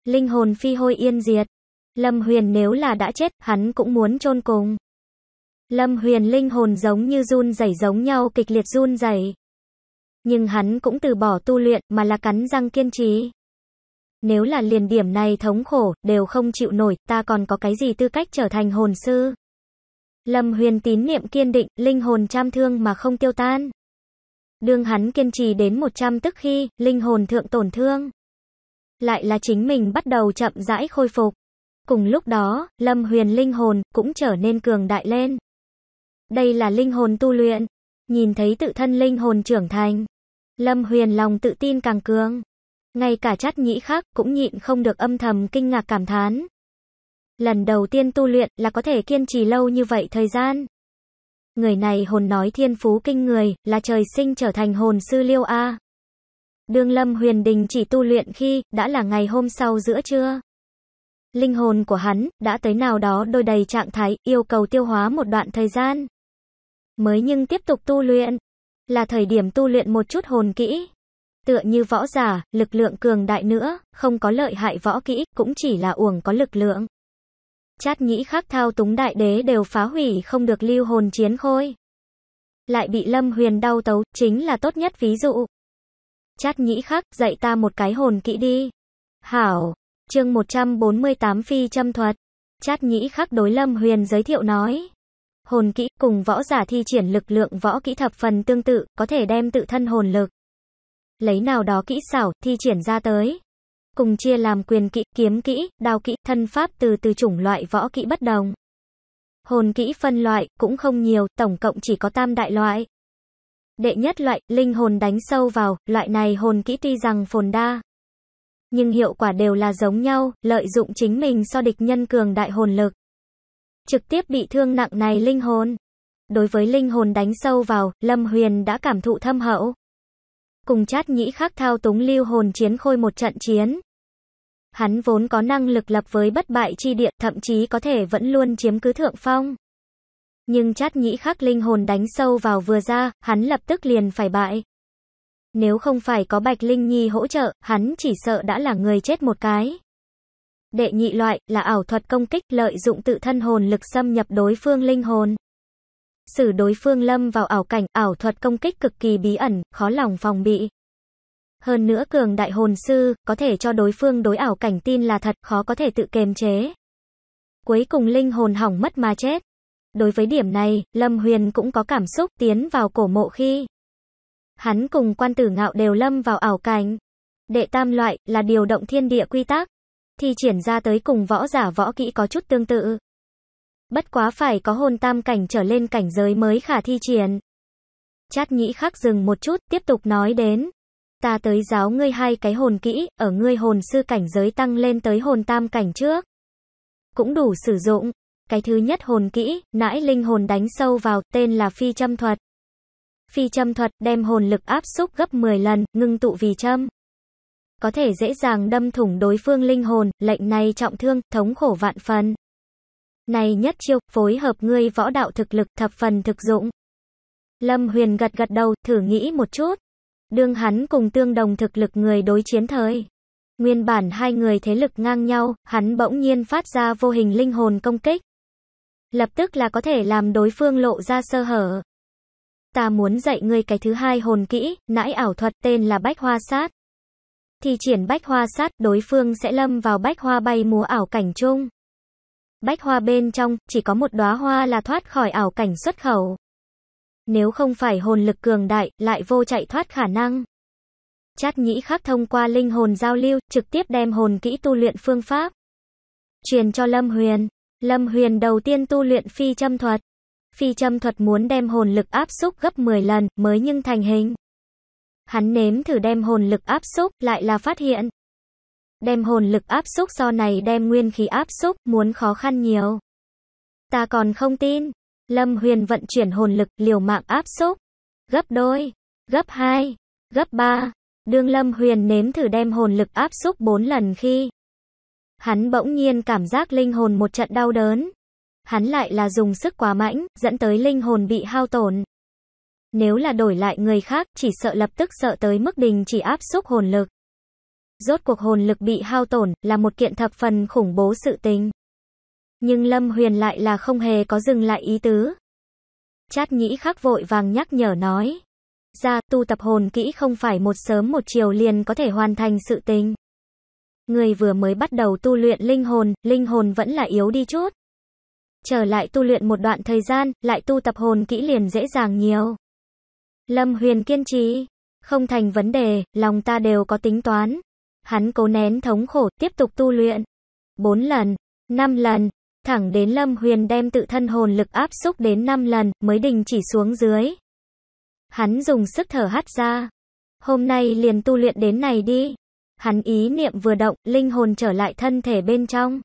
Linh hồn phi hôi yên diệt. Lâm Huyền nếu là đã chết, hắn cũng muốn chôn cùng. Lâm Huyền linh hồn giống như run rẩy giống nhau kịch liệt run rẩy nhưng hắn cũng từ bỏ tu luyện mà là cắn răng kiên trì. Nếu là liền điểm này thống khổ, đều không chịu nổi, ta còn có cái gì tư cách trở thành hồn sư? Lâm huyền tín niệm kiên định, linh hồn cham thương mà không tiêu tan. đường hắn kiên trì đến 100 tức khi, linh hồn thượng tổn thương. Lại là chính mình bắt đầu chậm rãi khôi phục. Cùng lúc đó, Lâm huyền linh hồn cũng trở nên cường đại lên. Đây là linh hồn tu luyện. Nhìn thấy tự thân linh hồn trưởng thành. Lâm Huyền lòng tự tin càng cường. Ngay cả chát nhĩ khác cũng nhịn không được âm thầm kinh ngạc cảm thán. Lần đầu tiên tu luyện là có thể kiên trì lâu như vậy thời gian. Người này hồn nói thiên phú kinh người, là trời sinh trở thành hồn sư liêu A. Đường Lâm Huyền Đình chỉ tu luyện khi, đã là ngày hôm sau giữa trưa. Linh hồn của hắn, đã tới nào đó đôi đầy trạng thái, yêu cầu tiêu hóa một đoạn thời gian. Mới nhưng tiếp tục tu luyện là thời điểm tu luyện một chút hồn kỹ. Tựa như võ giả, lực lượng cường đại nữa, không có lợi hại võ kỹ, cũng chỉ là uổng có lực lượng. Chát nhĩ khắc thao túng đại đế đều phá hủy không được lưu hồn chiến khôi. Lại bị lâm huyền đau tấu, chính là tốt nhất ví dụ. Chát nhĩ khắc, dạy ta một cái hồn kỹ đi. Hảo, chương 148 phi châm thuật. Chát nhĩ khắc đối lâm huyền giới thiệu nói hồn kỹ, cùng võ giả thi triển lực lượng võ kỹ thập phần tương tự, có thể đem tự thân hồn lực. Lấy nào đó kỹ xảo, thi triển ra tới. Cùng chia làm quyền kỹ, kiếm kỹ, đao kỹ, thân pháp từ từ chủng loại võ kỹ bất đồng. Hồn kỹ phân loại, cũng không nhiều, tổng cộng chỉ có tam đại loại. Đệ nhất loại, linh hồn đánh sâu vào, loại này hồn kỹ tuy rằng phồn đa. Nhưng hiệu quả đều là giống nhau, lợi dụng chính mình so địch nhân cường đại hồn lực trực tiếp bị thương nặng này linh hồn. Đối với linh hồn đánh sâu vào, Lâm Huyền đã cảm thụ thâm hậu. Cùng chát nhĩ khắc thao túng lưu hồn chiến khôi một trận chiến. Hắn vốn có năng lực lập với bất bại chi địa, thậm chí có thể vẫn luôn chiếm cứ thượng phong. Nhưng chát nhĩ khắc linh hồn đánh sâu vào vừa ra, hắn lập tức liền phải bại. Nếu không phải có Bạch Linh Nhi hỗ trợ, hắn chỉ sợ đã là người chết một cái. Đệ nhị loại là ảo thuật công kích lợi dụng tự thân hồn lực xâm nhập đối phương linh hồn. Sử đối phương lâm vào ảo cảnh, ảo thuật công kích cực kỳ bí ẩn, khó lòng phòng bị. Hơn nữa cường đại hồn sư, có thể cho đối phương đối ảo cảnh tin là thật, khó có thể tự kềm chế. Cuối cùng linh hồn hỏng mất mà chết. Đối với điểm này, Lâm Huyền cũng có cảm xúc tiến vào cổ mộ khi. Hắn cùng quan tử ngạo đều lâm vào ảo cảnh. Đệ tam loại, là điều động thiên địa quy tắc thì triển ra tới cùng võ giả võ kỹ có chút tương tự. Bất quá phải có hồn tam cảnh trở lên cảnh giới mới khả thi triển. Chát nhĩ khắc dừng một chút, tiếp tục nói đến. Ta tới giáo ngươi hai cái hồn kỹ, ở ngươi hồn sư cảnh giới tăng lên tới hồn tam cảnh trước. Cũng đủ sử dụng. Cái thứ nhất hồn kỹ, nãi linh hồn đánh sâu vào, tên là phi châm thuật. Phi châm thuật đem hồn lực áp xúc gấp 10 lần, ngưng tụ vì châm có thể dễ dàng đâm thủng đối phương linh hồn, lệnh này trọng thương, thống khổ vạn phần. Này nhất chiêu, phối hợp ngươi võ đạo thực lực thập phần thực dụng. Lâm Huyền gật gật đầu, thử nghĩ một chút. Đương hắn cùng tương đồng thực lực người đối chiến thời. Nguyên bản hai người thế lực ngang nhau, hắn bỗng nhiên phát ra vô hình linh hồn công kích. Lập tức là có thể làm đối phương lộ ra sơ hở. Ta muốn dạy ngươi cái thứ hai hồn kỹ, nãi ảo thuật tên là Bách Hoa Sát thì triển bách hoa sát, đối phương sẽ lâm vào bách hoa bay múa ảo cảnh chung. Bách hoa bên trong, chỉ có một đóa hoa là thoát khỏi ảo cảnh xuất khẩu. Nếu không phải hồn lực cường đại, lại vô chạy thoát khả năng. Chát nhĩ khắc thông qua linh hồn giao lưu, trực tiếp đem hồn kỹ tu luyện phương pháp. Truyền cho Lâm Huyền. Lâm Huyền đầu tiên tu luyện phi châm thuật. Phi châm thuật muốn đem hồn lực áp xúc gấp 10 lần mới nhưng thành hình. Hắn nếm thử đem hồn lực áp xúc, lại là phát hiện. Đem hồn lực áp xúc do này đem nguyên khí áp xúc, muốn khó khăn nhiều. Ta còn không tin. Lâm Huyền vận chuyển hồn lực liều mạng áp xúc. Gấp đôi, gấp hai, gấp ba. Đương Lâm Huyền nếm thử đem hồn lực áp xúc bốn lần khi. Hắn bỗng nhiên cảm giác linh hồn một trận đau đớn. Hắn lại là dùng sức quá mãnh, dẫn tới linh hồn bị hao tổn. Nếu là đổi lại người khác, chỉ sợ lập tức sợ tới mức đình chỉ áp xúc hồn lực. Rốt cuộc hồn lực bị hao tổn, là một kiện thập phần khủng bố sự tình. Nhưng Lâm Huyền lại là không hề có dừng lại ý tứ. Chát nhĩ khắc vội vàng nhắc nhở nói. Ra, tu tập hồn kỹ không phải một sớm một chiều liền có thể hoàn thành sự tình. Người vừa mới bắt đầu tu luyện linh hồn, linh hồn vẫn là yếu đi chút. Trở lại tu luyện một đoạn thời gian, lại tu tập hồn kỹ liền dễ dàng nhiều. Lâm Huyền kiên trì, không thành vấn đề, lòng ta đều có tính toán. Hắn cố nén thống khổ, tiếp tục tu luyện. Bốn lần, năm lần, thẳng đến Lâm Huyền đem tự thân hồn lực áp xúc đến năm lần, mới đình chỉ xuống dưới. Hắn dùng sức thở hắt ra. Hôm nay liền tu luyện đến này đi. Hắn ý niệm vừa động, linh hồn trở lại thân thể bên trong.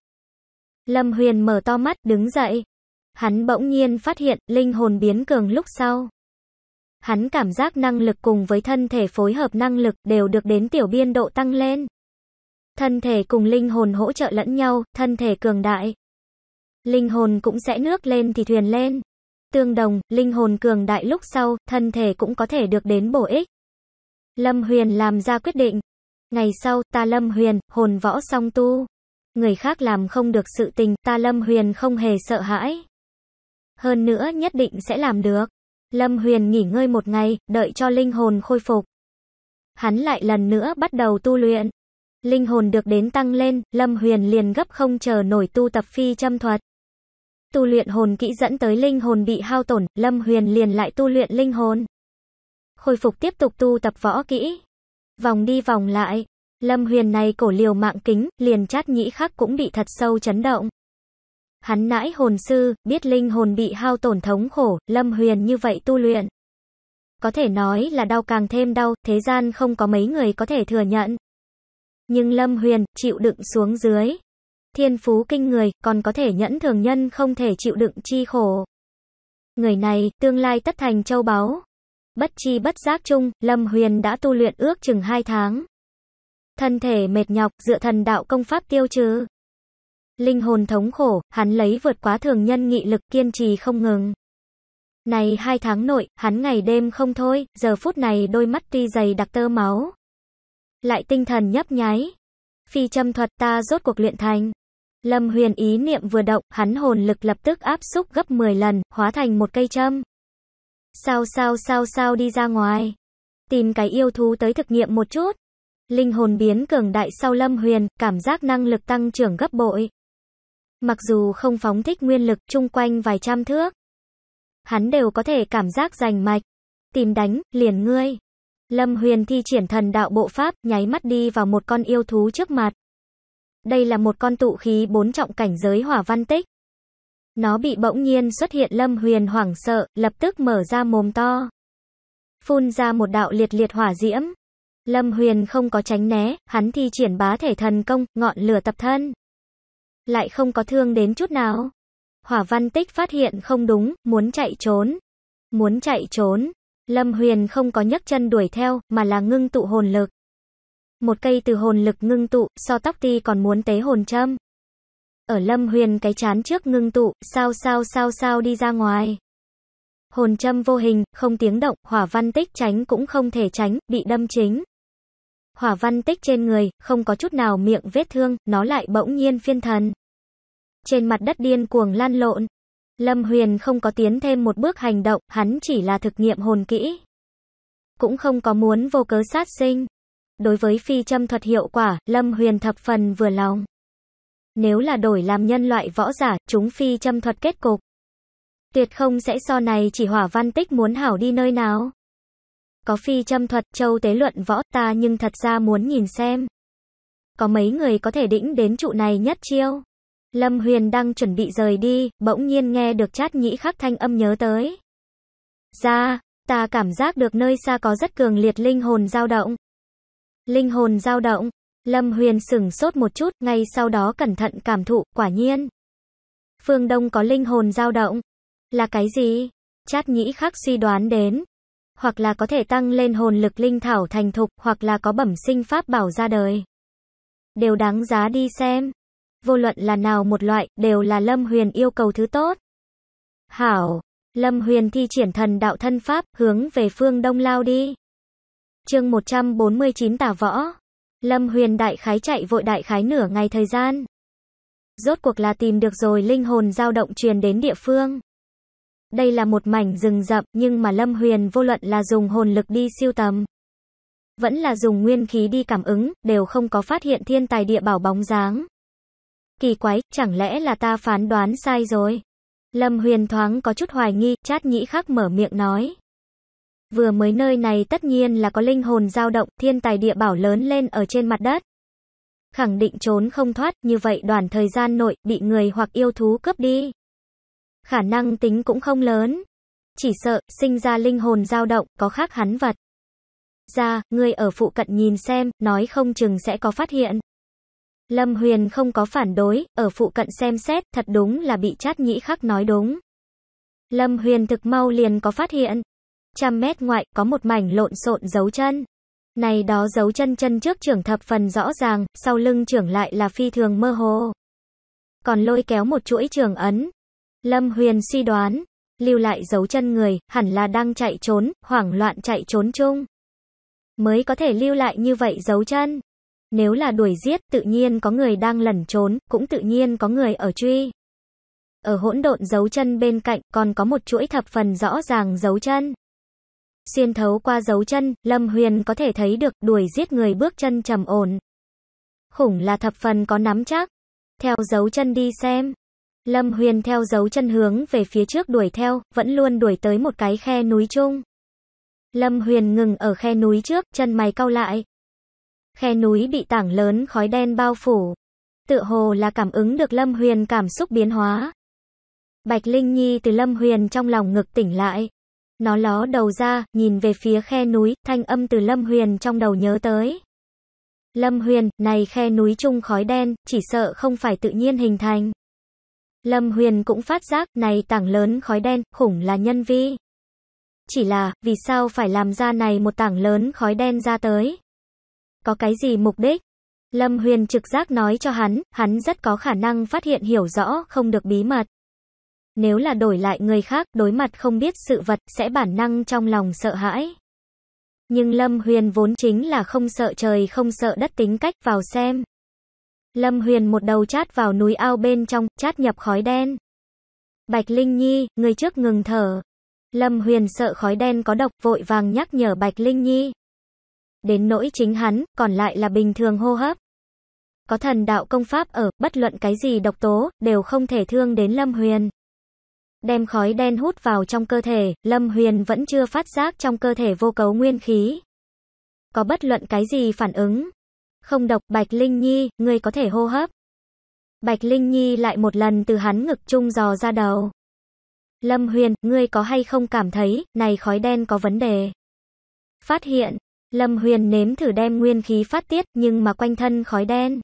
Lâm Huyền mở to mắt, đứng dậy. Hắn bỗng nhiên phát hiện, linh hồn biến cường lúc sau. Hắn cảm giác năng lực cùng với thân thể phối hợp năng lực đều được đến tiểu biên độ tăng lên. Thân thể cùng linh hồn hỗ trợ lẫn nhau, thân thể cường đại. Linh hồn cũng sẽ nước lên thì thuyền lên. Tương đồng, linh hồn cường đại lúc sau, thân thể cũng có thể được đến bổ ích. Lâm Huyền làm ra quyết định. Ngày sau, ta Lâm Huyền, hồn võ song tu. Người khác làm không được sự tình, ta Lâm Huyền không hề sợ hãi. Hơn nữa nhất định sẽ làm được. Lâm Huyền nghỉ ngơi một ngày, đợi cho linh hồn khôi phục. Hắn lại lần nữa bắt đầu tu luyện. Linh hồn được đến tăng lên, Lâm Huyền liền gấp không chờ nổi tu tập phi châm thuật. Tu luyện hồn kỹ dẫn tới linh hồn bị hao tổn, Lâm Huyền liền lại tu luyện linh hồn. Khôi phục tiếp tục tu tập võ kỹ. Vòng đi vòng lại, Lâm Huyền này cổ liều mạng kính, liền chát nhĩ khắc cũng bị thật sâu chấn động. Hắn nãi hồn sư, biết linh hồn bị hao tổn thống khổ, Lâm Huyền như vậy tu luyện. Có thể nói là đau càng thêm đau, thế gian không có mấy người có thể thừa nhận. Nhưng Lâm Huyền, chịu đựng xuống dưới. Thiên phú kinh người, còn có thể nhẫn thường nhân không thể chịu đựng chi khổ. Người này, tương lai tất thành châu báu. Bất chi bất giác chung, Lâm Huyền đã tu luyện ước chừng hai tháng. Thân thể mệt nhọc, dựa thần đạo công pháp tiêu trừ linh hồn thống khổ, hắn lấy vượt quá thường nhân nghị lực kiên trì không ngừng. Này hai tháng nội, hắn ngày đêm không thôi, giờ phút này đôi mắt tuy dày đặc tơ máu. Lại tinh thần nhấp nháy. Phi châm thuật ta rốt cuộc luyện thành. Lâm huyền ý niệm vừa động, hắn hồn lực lập tức áp xúc gấp 10 lần, hóa thành một cây châm. Sao sao sao sao đi ra ngoài. Tìm cái yêu thú tới thực nghiệm một chút. Linh hồn biến cường đại sau lâm huyền, cảm giác năng lực tăng trưởng gấp bội. Mặc dù không phóng thích nguyên lực chung quanh vài trăm thước, hắn đều có thể cảm giác rành mạch. Tìm đánh, liền ngươi. Lâm Huyền thi triển thần đạo bộ pháp, nháy mắt đi vào một con yêu thú trước mặt. Đây là một con tụ khí bốn trọng cảnh giới hỏa văn tích. Nó bị bỗng nhiên xuất hiện Lâm Huyền hoảng sợ, lập tức mở ra mồm to. Phun ra một đạo liệt liệt hỏa diễm. Lâm Huyền không có tránh né, hắn thi triển bá thể thần công, ngọn lửa tập thân lại không có thương đến chút nào. Hỏa Văn Tích phát hiện không đúng, muốn chạy trốn. Muốn chạy trốn, Lâm Huyền không có nhấc chân đuổi theo, mà là ngưng tụ hồn lực. Một cây từ hồn lực ngưng tụ, so tóc ti còn muốn tế hồn châm. Ở Lâm Huyền cái chán trước ngưng tụ, sao sao sao sao đi ra ngoài. Hồn châm vô hình, không tiếng động, hỏa văn tích tránh cũng không thể tránh, bị đâm chính. Hỏa văn tích trên người, không có chút nào miệng vết thương, nó lại bỗng nhiên phiên thần trên mặt đất điên cuồng lan lộn. Lâm Huyền không có tiến thêm một bước hành động, hắn chỉ là thực nghiệm hồn kỹ. Cũng không có muốn vô cớ sát sinh. Đối với phi châm thuật hiệu quả, Lâm Huyền thập phần vừa lòng. Nếu là đổi làm nhân loại võ giả, chúng phi châm thuật kết cục. Tuyệt không sẽ so này chỉ hỏa văn tích muốn hảo đi nơi nào. Có phi châm thuật châu tế luận võ ta nhưng thật ra muốn nhìn xem. Có mấy người có thể đĩnh đến trụ này nhất chiêu. Lâm Huyền đang chuẩn bị rời đi, bỗng nhiên nghe được chát nhĩ khắc thanh âm nhớ tới. Ra, dạ, ta cảm giác được nơi xa có rất cường liệt linh hồn dao động. Linh hồn dao động, Lâm Huyền sửng sốt một chút, ngay sau đó cẩn thận cảm thụ, quả nhiên. Phương Đông có linh hồn dao động. Là cái gì? Chát nhĩ khắc suy đoán đến. Hoặc là có thể tăng lên hồn lực linh thảo thành thục, hoặc là có bẩm sinh pháp bảo ra đời. Đều đáng giá đi xem vô luận là nào một loại, đều là Lâm Huyền yêu cầu thứ tốt. Hảo, Lâm Huyền thi triển thần đạo thân pháp, hướng về phương đông lao đi. chương 149 tả võ. Lâm Huyền đại khái chạy vội đại khái nửa ngày thời gian. Rốt cuộc là tìm được rồi linh hồn dao động truyền đến địa phương. Đây là một mảnh rừng rậm nhưng mà Lâm Huyền vô luận là dùng hồn lực đi siêu tầm. Vẫn là dùng nguyên khí đi cảm ứng, đều không có phát hiện thiên tài địa bảo bóng dáng. Kỳ quái, chẳng lẽ là ta phán đoán sai rồi? Lâm Huyền thoáng có chút hoài nghi, chát nhĩ khắc mở miệng nói. Vừa mới nơi này tất nhiên là có linh hồn dao động, thiên tài địa bảo lớn lên ở trên mặt đất. Khẳng định trốn không thoát, như vậy đoạn thời gian nội, bị người hoặc yêu thú cướp đi. Khả năng tính cũng không lớn. Chỉ sợ, sinh ra linh hồn dao động, có khác hắn vật. Ra, người ở phụ cận nhìn xem, nói không chừng sẽ có phát hiện. Lâm Huyền không có phản đối, ở phụ cận xem xét, thật đúng là bị chát nhĩ khắc nói đúng. Lâm Huyền thực mau liền có phát hiện. Trăm mét ngoại, có một mảnh lộn xộn dấu chân. Này đó dấu chân chân trước trưởng thập phần rõ ràng, sau lưng trưởng lại là phi thường mơ hồ. Còn lôi kéo một chuỗi trường ấn. Lâm Huyền suy đoán, lưu lại dấu chân người, hẳn là đang chạy trốn, hoảng loạn chạy trốn chung. Mới có thể lưu lại như vậy dấu chân. Nếu là đuổi giết, tự nhiên có người đang lẩn trốn, cũng tự nhiên có người ở truy. Ở hỗn độn dấu chân bên cạnh còn có một chuỗi thập phần rõ ràng dấu chân. Xuyên thấu qua dấu chân, Lâm Huyền có thể thấy được đuổi giết người bước chân trầm ổn. Khủng là thập phần có nắm chắc. Theo dấu chân đi xem. Lâm Huyền theo dấu chân hướng về phía trước đuổi theo, vẫn luôn đuổi tới một cái khe núi chung. Lâm Huyền ngừng ở khe núi trước, chân mày cau lại. Khe núi bị tảng lớn khói đen bao phủ. Tựa hồ là cảm ứng được Lâm Huyền cảm xúc biến hóa. Bạch Linh Nhi từ Lâm Huyền trong lòng ngực tỉnh lại. Nó ló đầu ra, nhìn về phía khe núi, thanh âm từ Lâm Huyền trong đầu nhớ tới. Lâm Huyền, này khe núi chung khói đen, chỉ sợ không phải tự nhiên hình thành. Lâm Huyền cũng phát giác, này tảng lớn khói đen, khủng là nhân vi. Chỉ là, vì sao phải làm ra này một tảng lớn khói đen ra tới? Có cái gì mục đích? Lâm Huyền trực giác nói cho hắn, hắn rất có khả năng phát hiện hiểu rõ, không được bí mật. Nếu là đổi lại người khác, đối mặt không biết sự vật, sẽ bản năng trong lòng sợ hãi. Nhưng Lâm Huyền vốn chính là không sợ trời không sợ đất tính cách vào xem. Lâm Huyền một đầu chát vào núi ao bên trong, chát nhập khói đen. Bạch Linh Nhi, người trước ngừng thở. Lâm Huyền sợ khói đen có độc vội vàng nhắc nhở Bạch Linh Nhi đến nỗi chính hắn, còn lại là bình thường hô hấp. Có thần đạo công pháp ở, bất luận cái gì độc tố, đều không thể thương đến Lâm Huyền. Đem khói đen hút vào trong cơ thể, Lâm Huyền vẫn chưa phát giác trong cơ thể vô cấu nguyên khí. Có bất luận cái gì phản ứng. Không độc, Bạch Linh Nhi, ngươi có thể hô hấp. Bạch Linh Nhi lại một lần từ hắn ngực trung dò ra đầu. Lâm Huyền, ngươi có hay không cảm thấy, này khói đen có vấn đề? Phát hiện, Lâm Huyền nếm thử đem nguyên khí phát tiết nhưng mà quanh thân khói đen.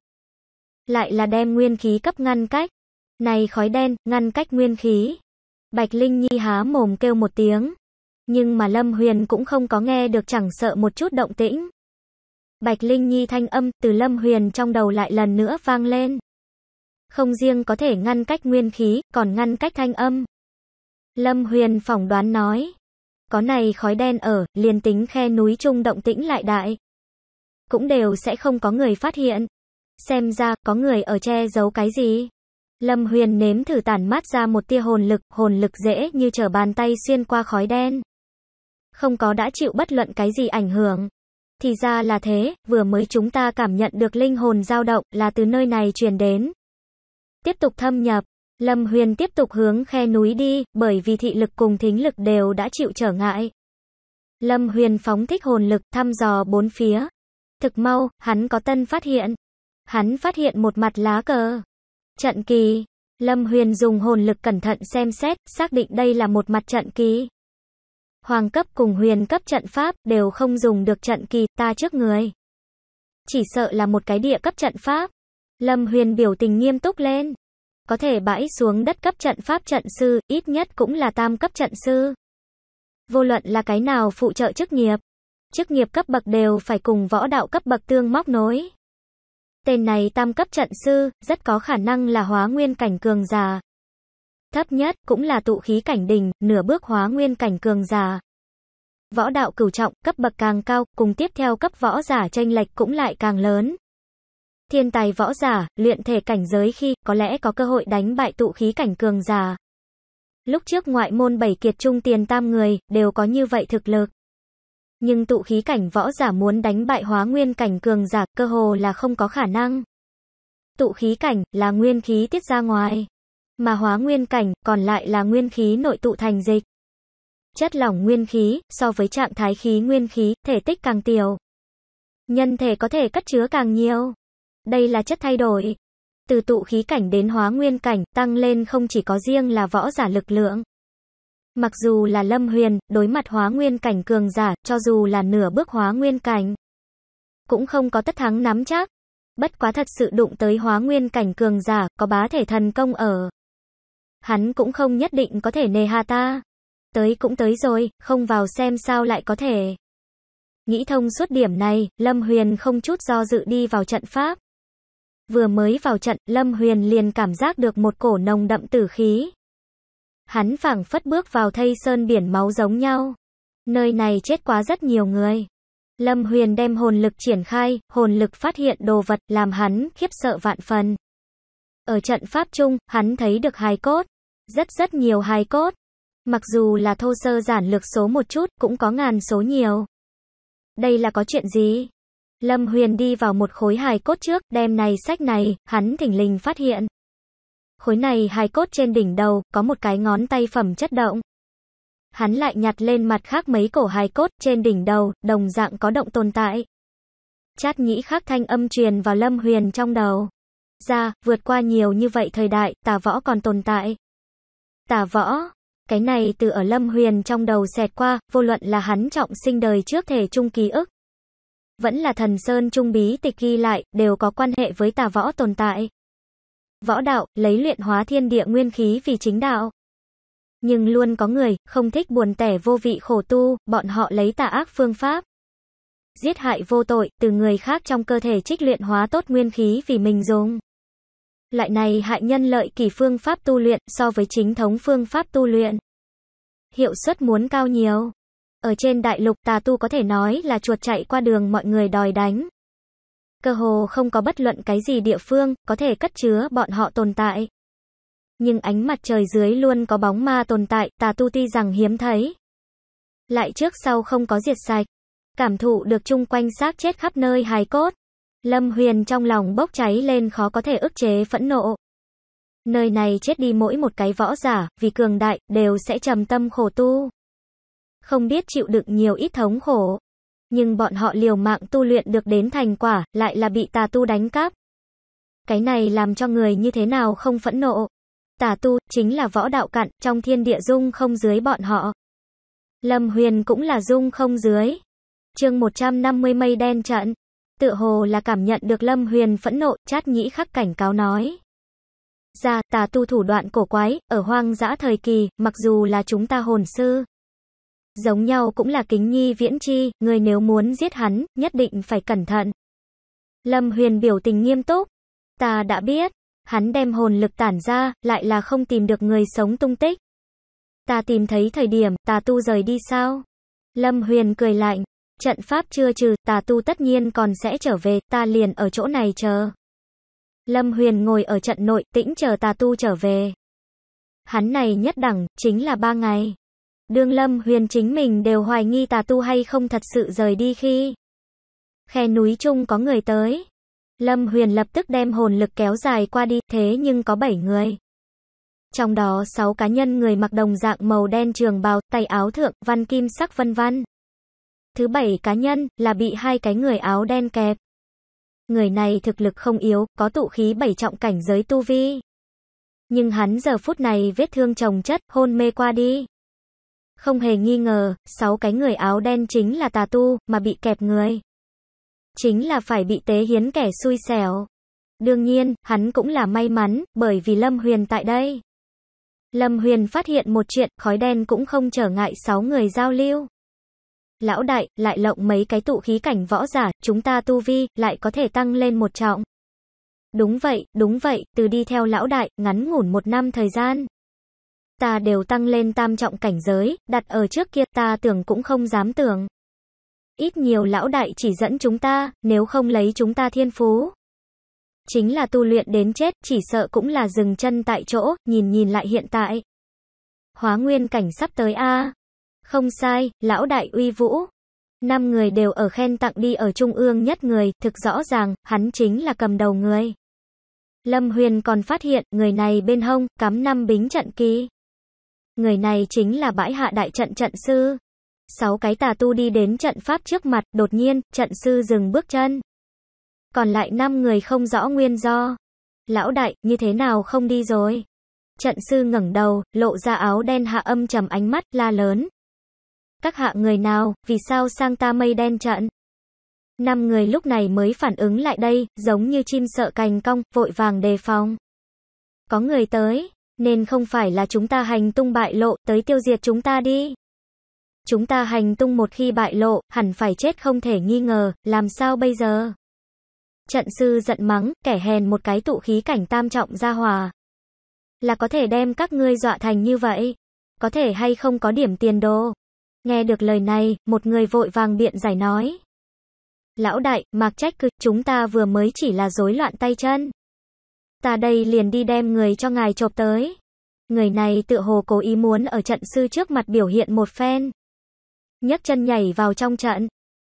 Lại là đem nguyên khí cấp ngăn cách. Này khói đen, ngăn cách nguyên khí. Bạch Linh Nhi há mồm kêu một tiếng. Nhưng mà Lâm Huyền cũng không có nghe được chẳng sợ một chút động tĩnh. Bạch Linh Nhi thanh âm từ Lâm Huyền trong đầu lại lần nữa vang lên. Không riêng có thể ngăn cách nguyên khí, còn ngăn cách thanh âm. Lâm Huyền phỏng đoán nói. Có này khói đen ở, liền tính khe núi trung động tĩnh lại đại. Cũng đều sẽ không có người phát hiện. Xem ra, có người ở che giấu cái gì. Lâm Huyền nếm thử tản mát ra một tia hồn lực, hồn lực dễ như trở bàn tay xuyên qua khói đen. Không có đã chịu bất luận cái gì ảnh hưởng. Thì ra là thế, vừa mới chúng ta cảm nhận được linh hồn dao động là từ nơi này truyền đến. Tiếp tục thâm nhập, Lâm Huyền tiếp tục hướng khe núi đi, bởi vì thị lực cùng thính lực đều đã chịu trở ngại. Lâm Huyền phóng thích hồn lực, thăm dò bốn phía. Thực mau, hắn có tân phát hiện. Hắn phát hiện một mặt lá cờ. Trận kỳ. Lâm Huyền dùng hồn lực cẩn thận xem xét, xác định đây là một mặt trận kỳ. Hoàng cấp cùng huyền cấp trận pháp đều không dùng được trận kỳ ta trước người. Chỉ sợ là một cái địa cấp trận pháp. Lâm Huyền biểu tình nghiêm túc lên có thể bãi xuống đất cấp trận pháp trận sư, ít nhất cũng là tam cấp trận sư. Vô luận là cái nào phụ trợ chức nghiệp, chức nghiệp cấp bậc đều phải cùng võ đạo cấp bậc tương móc nối. Tên này tam cấp trận sư, rất có khả năng là hóa nguyên cảnh cường già. Thấp nhất cũng là tụ khí cảnh đình nửa bước hóa nguyên cảnh cường già. Võ đạo cửu trọng, cấp bậc càng cao, cùng tiếp theo cấp võ giả tranh lệch cũng lại càng lớn. Thiên tài võ giả, luyện thể cảnh giới khi có lẽ có cơ hội đánh bại tụ khí cảnh cường giả. Lúc trước ngoại môn bảy kiệt trung tiền tam người, đều có như vậy thực lực. Nhưng tụ khí cảnh võ giả muốn đánh bại hóa nguyên cảnh cường giả, cơ hồ là không có khả năng. Tụ khí cảnh là nguyên khí tiết ra ngoài, mà hóa nguyên cảnh còn lại là nguyên khí nội tụ thành dịch. Chất lỏng nguyên khí so với trạng thái khí nguyên khí, thể tích càng tiểu. Nhân thể có thể cất chứa càng nhiều đây là chất thay đổi. Từ tụ khí cảnh đến hóa nguyên cảnh, tăng lên không chỉ có riêng là võ giả lực lượng. Mặc dù là Lâm Huyền, đối mặt hóa nguyên cảnh cường giả, cho dù là nửa bước hóa nguyên cảnh, cũng không có tất thắng nắm chắc. Bất quá thật sự đụng tới hóa nguyên cảnh cường giả, có bá thể thần công ở. Hắn cũng không nhất định có thể nề hà ta. Tới cũng tới rồi, không vào xem sao lại có thể. Nghĩ thông suốt điểm này, Lâm Huyền không chút do dự đi vào trận pháp. Vừa mới vào trận, Lâm Huyền liền cảm giác được một cổ nồng đậm tử khí. Hắn phảng phất bước vào thây sơn biển máu giống nhau. Nơi này chết quá rất nhiều người. Lâm Huyền đem hồn lực triển khai, hồn lực phát hiện đồ vật làm hắn khiếp sợ vạn phần. Ở trận pháp chung, hắn thấy được hài cốt. Rất rất nhiều hài cốt. Mặc dù là thô sơ giản lược số một chút, cũng có ngàn số nhiều. Đây là có chuyện gì? Lâm Huyền đi vào một khối hài cốt trước, đem này sách này, hắn thỉnh lình phát hiện. Khối này hài cốt trên đỉnh đầu, có một cái ngón tay phẩm chất động. Hắn lại nhặt lên mặt khác mấy cổ hài cốt, trên đỉnh đầu, đồng dạng có động tồn tại. Chát nhĩ khắc thanh âm truyền vào Lâm Huyền trong đầu. Ra, vượt qua nhiều như vậy thời đại, tà võ còn tồn tại. Tà võ, cái này từ ở Lâm Huyền trong đầu xẹt qua, vô luận là hắn trọng sinh đời trước thể trung ký ức, vẫn là thần sơn trung bí tịch ghi lại, đều có quan hệ với tà võ tồn tại. Võ đạo, lấy luyện hóa thiên địa nguyên khí vì chính đạo. Nhưng luôn có người, không thích buồn tẻ vô vị khổ tu, bọn họ lấy tà ác phương pháp. Giết hại vô tội, từ người khác trong cơ thể trích luyện hóa tốt nguyên khí vì mình dùng. Loại này hại nhân lợi kỳ phương pháp tu luyện so với chính thống phương pháp tu luyện. Hiệu suất muốn cao nhiều. Ở trên đại lục tà tu có thể nói là chuột chạy qua đường mọi người đòi đánh. Cơ hồ không có bất luận cái gì địa phương có thể cất chứa bọn họ tồn tại. Nhưng ánh mặt trời dưới luôn có bóng ma tồn tại, tà tu ti rằng hiếm thấy. Lại trước sau không có diệt sạch. Cảm thụ được chung quanh xác chết khắp nơi hài cốt. Lâm Huyền trong lòng bốc cháy lên khó có thể ức chế phẫn nộ. Nơi này chết đi mỗi một cái võ giả, vì cường đại, đều sẽ trầm tâm khổ tu không biết chịu đựng nhiều ít thống khổ. Nhưng bọn họ liều mạng tu luyện được đến thành quả, lại là bị tà tu đánh cắp. Cái này làm cho người như thế nào không phẫn nộ. Tà tu, chính là võ đạo cặn, trong thiên địa dung không dưới bọn họ. Lâm Huyền cũng là dung không dưới. chương 150 mây đen trận. Tự hồ là cảm nhận được Lâm Huyền phẫn nộ, chát nhĩ khắc cảnh cáo nói. Ra, tà tu thủ đoạn cổ quái, ở hoang dã thời kỳ, mặc dù là chúng ta hồn sư, Giống nhau cũng là kính nhi viễn chi, người nếu muốn giết hắn, nhất định phải cẩn thận. Lâm Huyền biểu tình nghiêm túc. Ta đã biết. Hắn đem hồn lực tản ra, lại là không tìm được người sống tung tích. Ta tìm thấy thời điểm, ta tu rời đi sao? Lâm Huyền cười lạnh. Trận pháp chưa trừ, ta tu tất nhiên còn sẽ trở về, ta liền ở chỗ này chờ. Lâm Huyền ngồi ở trận nội, tĩnh chờ ta tu trở về. Hắn này nhất đẳng, chính là ba ngày. Đương Lâm Huyền chính mình đều hoài nghi tà tu hay không thật sự rời đi khi khe núi chung có người tới. Lâm Huyền lập tức đem hồn lực kéo dài qua đi, thế nhưng có bảy người. Trong đó sáu cá nhân người mặc đồng dạng màu đen trường bào, tay áo thượng, văn kim sắc vân vân. Thứ bảy cá nhân là bị hai cái người áo đen kẹp. Người này thực lực không yếu, có tụ khí bảy trọng cảnh giới tu vi. Nhưng hắn giờ phút này vết thương trồng chất, hôn mê qua đi. Không hề nghi ngờ, sáu cái người áo đen chính là tà tu, mà bị kẹp người. Chính là phải bị tế hiến kẻ xui xẻo. Đương nhiên, hắn cũng là may mắn, bởi vì Lâm Huyền tại đây. Lâm Huyền phát hiện một chuyện, khói đen cũng không trở ngại sáu người giao lưu. Lão đại, lại lộng mấy cái tụ khí cảnh võ giả, chúng ta tu vi, lại có thể tăng lên một trọng. Đúng vậy, đúng vậy, từ đi theo lão đại, ngắn ngủn một năm thời gian ta đều tăng lên tam trọng cảnh giới, đặt ở trước kia ta tưởng cũng không dám tưởng. Ít nhiều lão đại chỉ dẫn chúng ta, nếu không lấy chúng ta thiên phú. Chính là tu luyện đến chết, chỉ sợ cũng là dừng chân tại chỗ, nhìn nhìn lại hiện tại. Hóa nguyên cảnh sắp tới a Không sai, lão đại uy vũ. Năm người đều ở khen tặng đi ở trung ương nhất người, thực rõ ràng, hắn chính là cầm đầu người. Lâm Huyền còn phát hiện, người này bên hông, cắm năm bính trận kỳ. Người này chính là bãi hạ đại trận trận sư. Sáu cái tà tu đi đến trận pháp trước mặt, đột nhiên, trận sư dừng bước chân. Còn lại năm người không rõ nguyên do. Lão đại, như thế nào không đi rồi? Trận sư ngẩng đầu, lộ ra áo đen hạ âm trầm ánh mắt, la lớn. Các hạ người nào, vì sao sang ta mây đen trận? Năm người lúc này mới phản ứng lại đây, giống như chim sợ cành cong, vội vàng đề phòng. Có người tới. Nên không phải là chúng ta hành tung bại lộ, tới tiêu diệt chúng ta đi. Chúng ta hành tung một khi bại lộ, hẳn phải chết không thể nghi ngờ, làm sao bây giờ? Trận sư giận mắng, kẻ hèn một cái tụ khí cảnh tam trọng ra hòa. Là có thể đem các ngươi dọa thành như vậy. Có thể hay không có điểm tiền đồ. Nghe được lời này, một người vội vàng biện giải nói. Lão đại, mạc trách cứ chúng ta vừa mới chỉ là rối loạn tay chân ta đây liền đi đem người cho ngài chộp tới. Người này tựa hồ cố ý muốn ở trận sư trước mặt biểu hiện một phen. nhấc chân nhảy vào trong trận.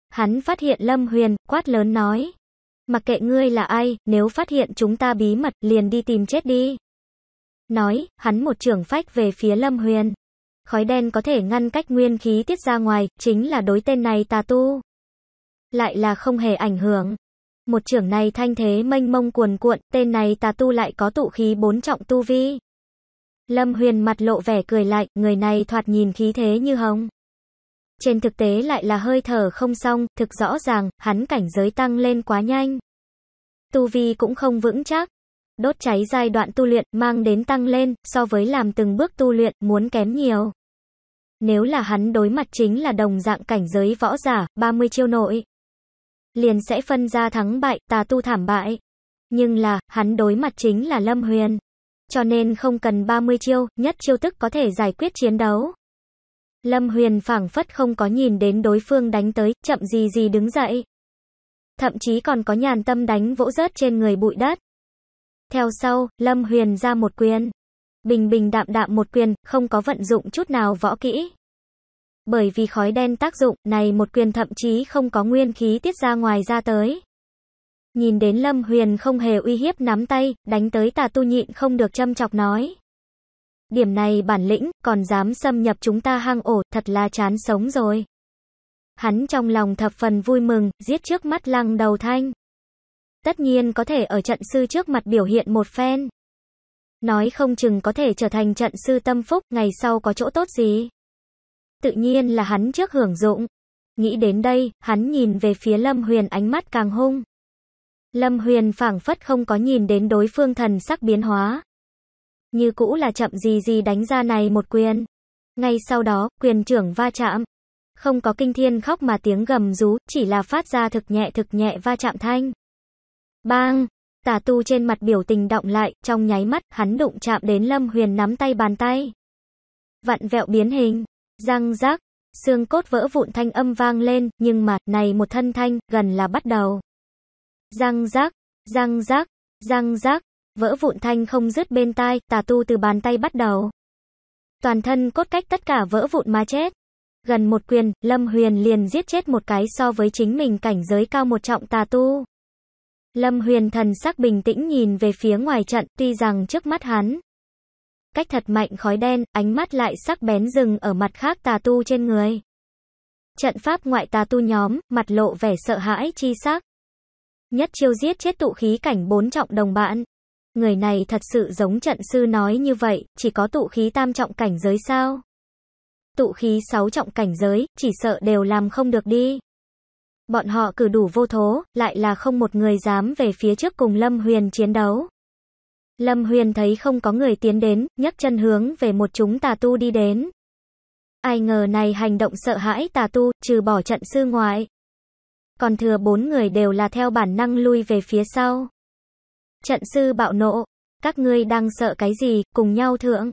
Hắn phát hiện Lâm Huyền, quát lớn nói. Mặc kệ ngươi là ai, nếu phát hiện chúng ta bí mật, liền đi tìm chết đi. Nói, hắn một trưởng phách về phía Lâm Huyền. Khói đen có thể ngăn cách nguyên khí tiết ra ngoài, chính là đối tên này tà tu. Lại là không hề ảnh hưởng. Một trưởng này thanh thế mênh mông cuồn cuộn, tên này tà tu lại có tụ khí bốn trọng tu vi. Lâm Huyền mặt lộ vẻ cười lạnh, người này thoạt nhìn khí thế như hồng. Trên thực tế lại là hơi thở không xong, thực rõ ràng, hắn cảnh giới tăng lên quá nhanh. Tu vi cũng không vững chắc. Đốt cháy giai đoạn tu luyện mang đến tăng lên, so với làm từng bước tu luyện muốn kém nhiều. Nếu là hắn đối mặt chính là đồng dạng cảnh giới võ giả, 30 chiêu nội, liền sẽ phân ra thắng bại, tà tu thảm bại. Nhưng là, hắn đối mặt chính là Lâm Huyền. Cho nên không cần 30 chiêu, nhất chiêu tức có thể giải quyết chiến đấu. Lâm Huyền phảng phất không có nhìn đến đối phương đánh tới, chậm gì gì đứng dậy. Thậm chí còn có nhàn tâm đánh vỗ rớt trên người bụi đất. Theo sau, Lâm Huyền ra một quyền. Bình bình đạm đạm một quyền, không có vận dụng chút nào võ kỹ bởi vì khói đen tác dụng, này một quyền thậm chí không có nguyên khí tiết ra ngoài ra tới. Nhìn đến Lâm Huyền không hề uy hiếp nắm tay, đánh tới tà tu nhịn không được châm chọc nói. Điểm này bản lĩnh, còn dám xâm nhập chúng ta hang ổ, thật là chán sống rồi. Hắn trong lòng thập phần vui mừng, giết trước mắt lăng đầu thanh. Tất nhiên có thể ở trận sư trước mặt biểu hiện một phen. Nói không chừng có thể trở thành trận sư tâm phúc, ngày sau có chỗ tốt gì. Tự nhiên là hắn trước hưởng dụng. Nghĩ đến đây, hắn nhìn về phía Lâm Huyền ánh mắt càng hung. Lâm Huyền phảng phất không có nhìn đến đối phương thần sắc biến hóa. Như cũ là chậm gì gì đánh ra này một quyền. Ngay sau đó, quyền trưởng va chạm. Không có kinh thiên khóc mà tiếng gầm rú, chỉ là phát ra thực nhẹ thực nhẹ va chạm thanh. Bang! Tà tu trên mặt biểu tình động lại, trong nháy mắt, hắn đụng chạm đến Lâm Huyền nắm tay bàn tay. Vặn vẹo biến hình, răng rác, xương cốt vỡ vụn thanh âm vang lên, nhưng mà, này một thân thanh, gần là bắt đầu. Răng rác, răng rác, răng rác, vỡ vụn thanh không dứt bên tai, tà tu từ bàn tay bắt đầu. Toàn thân cốt cách tất cả vỡ vụn mà chết. Gần một quyền, Lâm Huyền liền giết chết một cái so với chính mình cảnh giới cao một trọng tà tu. Lâm Huyền thần sắc bình tĩnh nhìn về phía ngoài trận, tuy rằng trước mắt hắn cách thật mạnh khói đen, ánh mắt lại sắc bén rừng ở mặt khác tà tu trên người. Trận pháp ngoại tà tu nhóm, mặt lộ vẻ sợ hãi chi sắc. Nhất chiêu giết chết tụ khí cảnh bốn trọng đồng bạn. Người này thật sự giống trận sư nói như vậy, chỉ có tụ khí tam trọng cảnh giới sao? Tụ khí sáu trọng cảnh giới, chỉ sợ đều làm không được đi. Bọn họ cử đủ vô thố, lại là không một người dám về phía trước cùng Lâm Huyền chiến đấu. Lâm Huyền thấy không có người tiến đến, nhấc chân hướng về một chúng tà tu đi đến. Ai ngờ này hành động sợ hãi tà tu, trừ bỏ trận sư ngoại. Còn thừa bốn người đều là theo bản năng lui về phía sau. Trận sư bạo nộ, các ngươi đang sợ cái gì, cùng nhau thượng.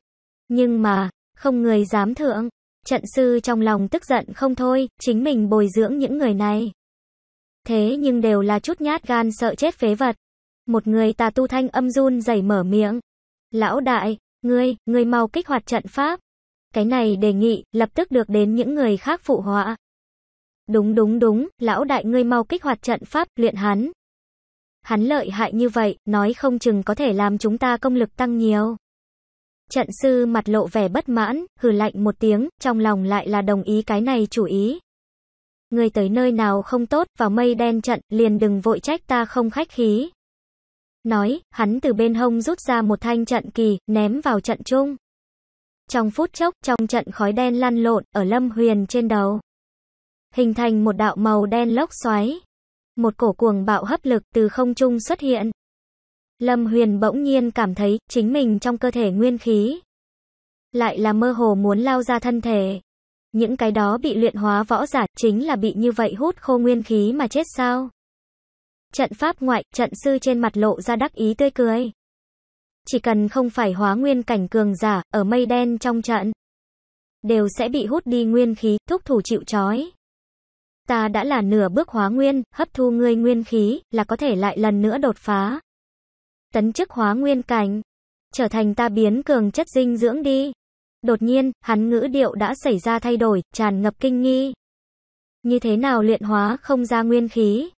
Nhưng mà, không người dám thượng. Trận sư trong lòng tức giận không thôi, chính mình bồi dưỡng những người này. Thế nhưng đều là chút nhát gan sợ chết phế vật. Một người tà tu thanh âm run rẩy mở miệng. Lão đại, ngươi, ngươi mau kích hoạt trận pháp. Cái này đề nghị, lập tức được đến những người khác phụ họa. Đúng đúng đúng, lão đại ngươi mau kích hoạt trận pháp, luyện hắn. Hắn lợi hại như vậy, nói không chừng có thể làm chúng ta công lực tăng nhiều. Trận sư mặt lộ vẻ bất mãn, hừ lạnh một tiếng, trong lòng lại là đồng ý cái này chủ ý. Người tới nơi nào không tốt, vào mây đen trận, liền đừng vội trách ta không khách khí. Nói, hắn từ bên hông rút ra một thanh trận kỳ, ném vào trận chung. Trong phút chốc, trong trận khói đen lăn lộn, ở lâm huyền trên đầu. Hình thành một đạo màu đen lốc xoáy. Một cổ cuồng bạo hấp lực từ không trung xuất hiện. Lâm huyền bỗng nhiên cảm thấy, chính mình trong cơ thể nguyên khí. Lại là mơ hồ muốn lao ra thân thể. Những cái đó bị luyện hóa võ giả, chính là bị như vậy hút khô nguyên khí mà chết sao? Trận pháp ngoại, trận sư trên mặt lộ ra đắc ý tươi cười. Chỉ cần không phải hóa nguyên cảnh cường giả, ở mây đen trong trận, đều sẽ bị hút đi nguyên khí, thúc thủ chịu trói. Ta đã là nửa bước hóa nguyên, hấp thu ngươi nguyên khí, là có thể lại lần nữa đột phá. Tấn chức hóa nguyên cảnh, trở thành ta biến cường chất dinh dưỡng đi. Đột nhiên, hắn ngữ điệu đã xảy ra thay đổi, tràn ngập kinh nghi. Như thế nào luyện hóa không ra nguyên khí?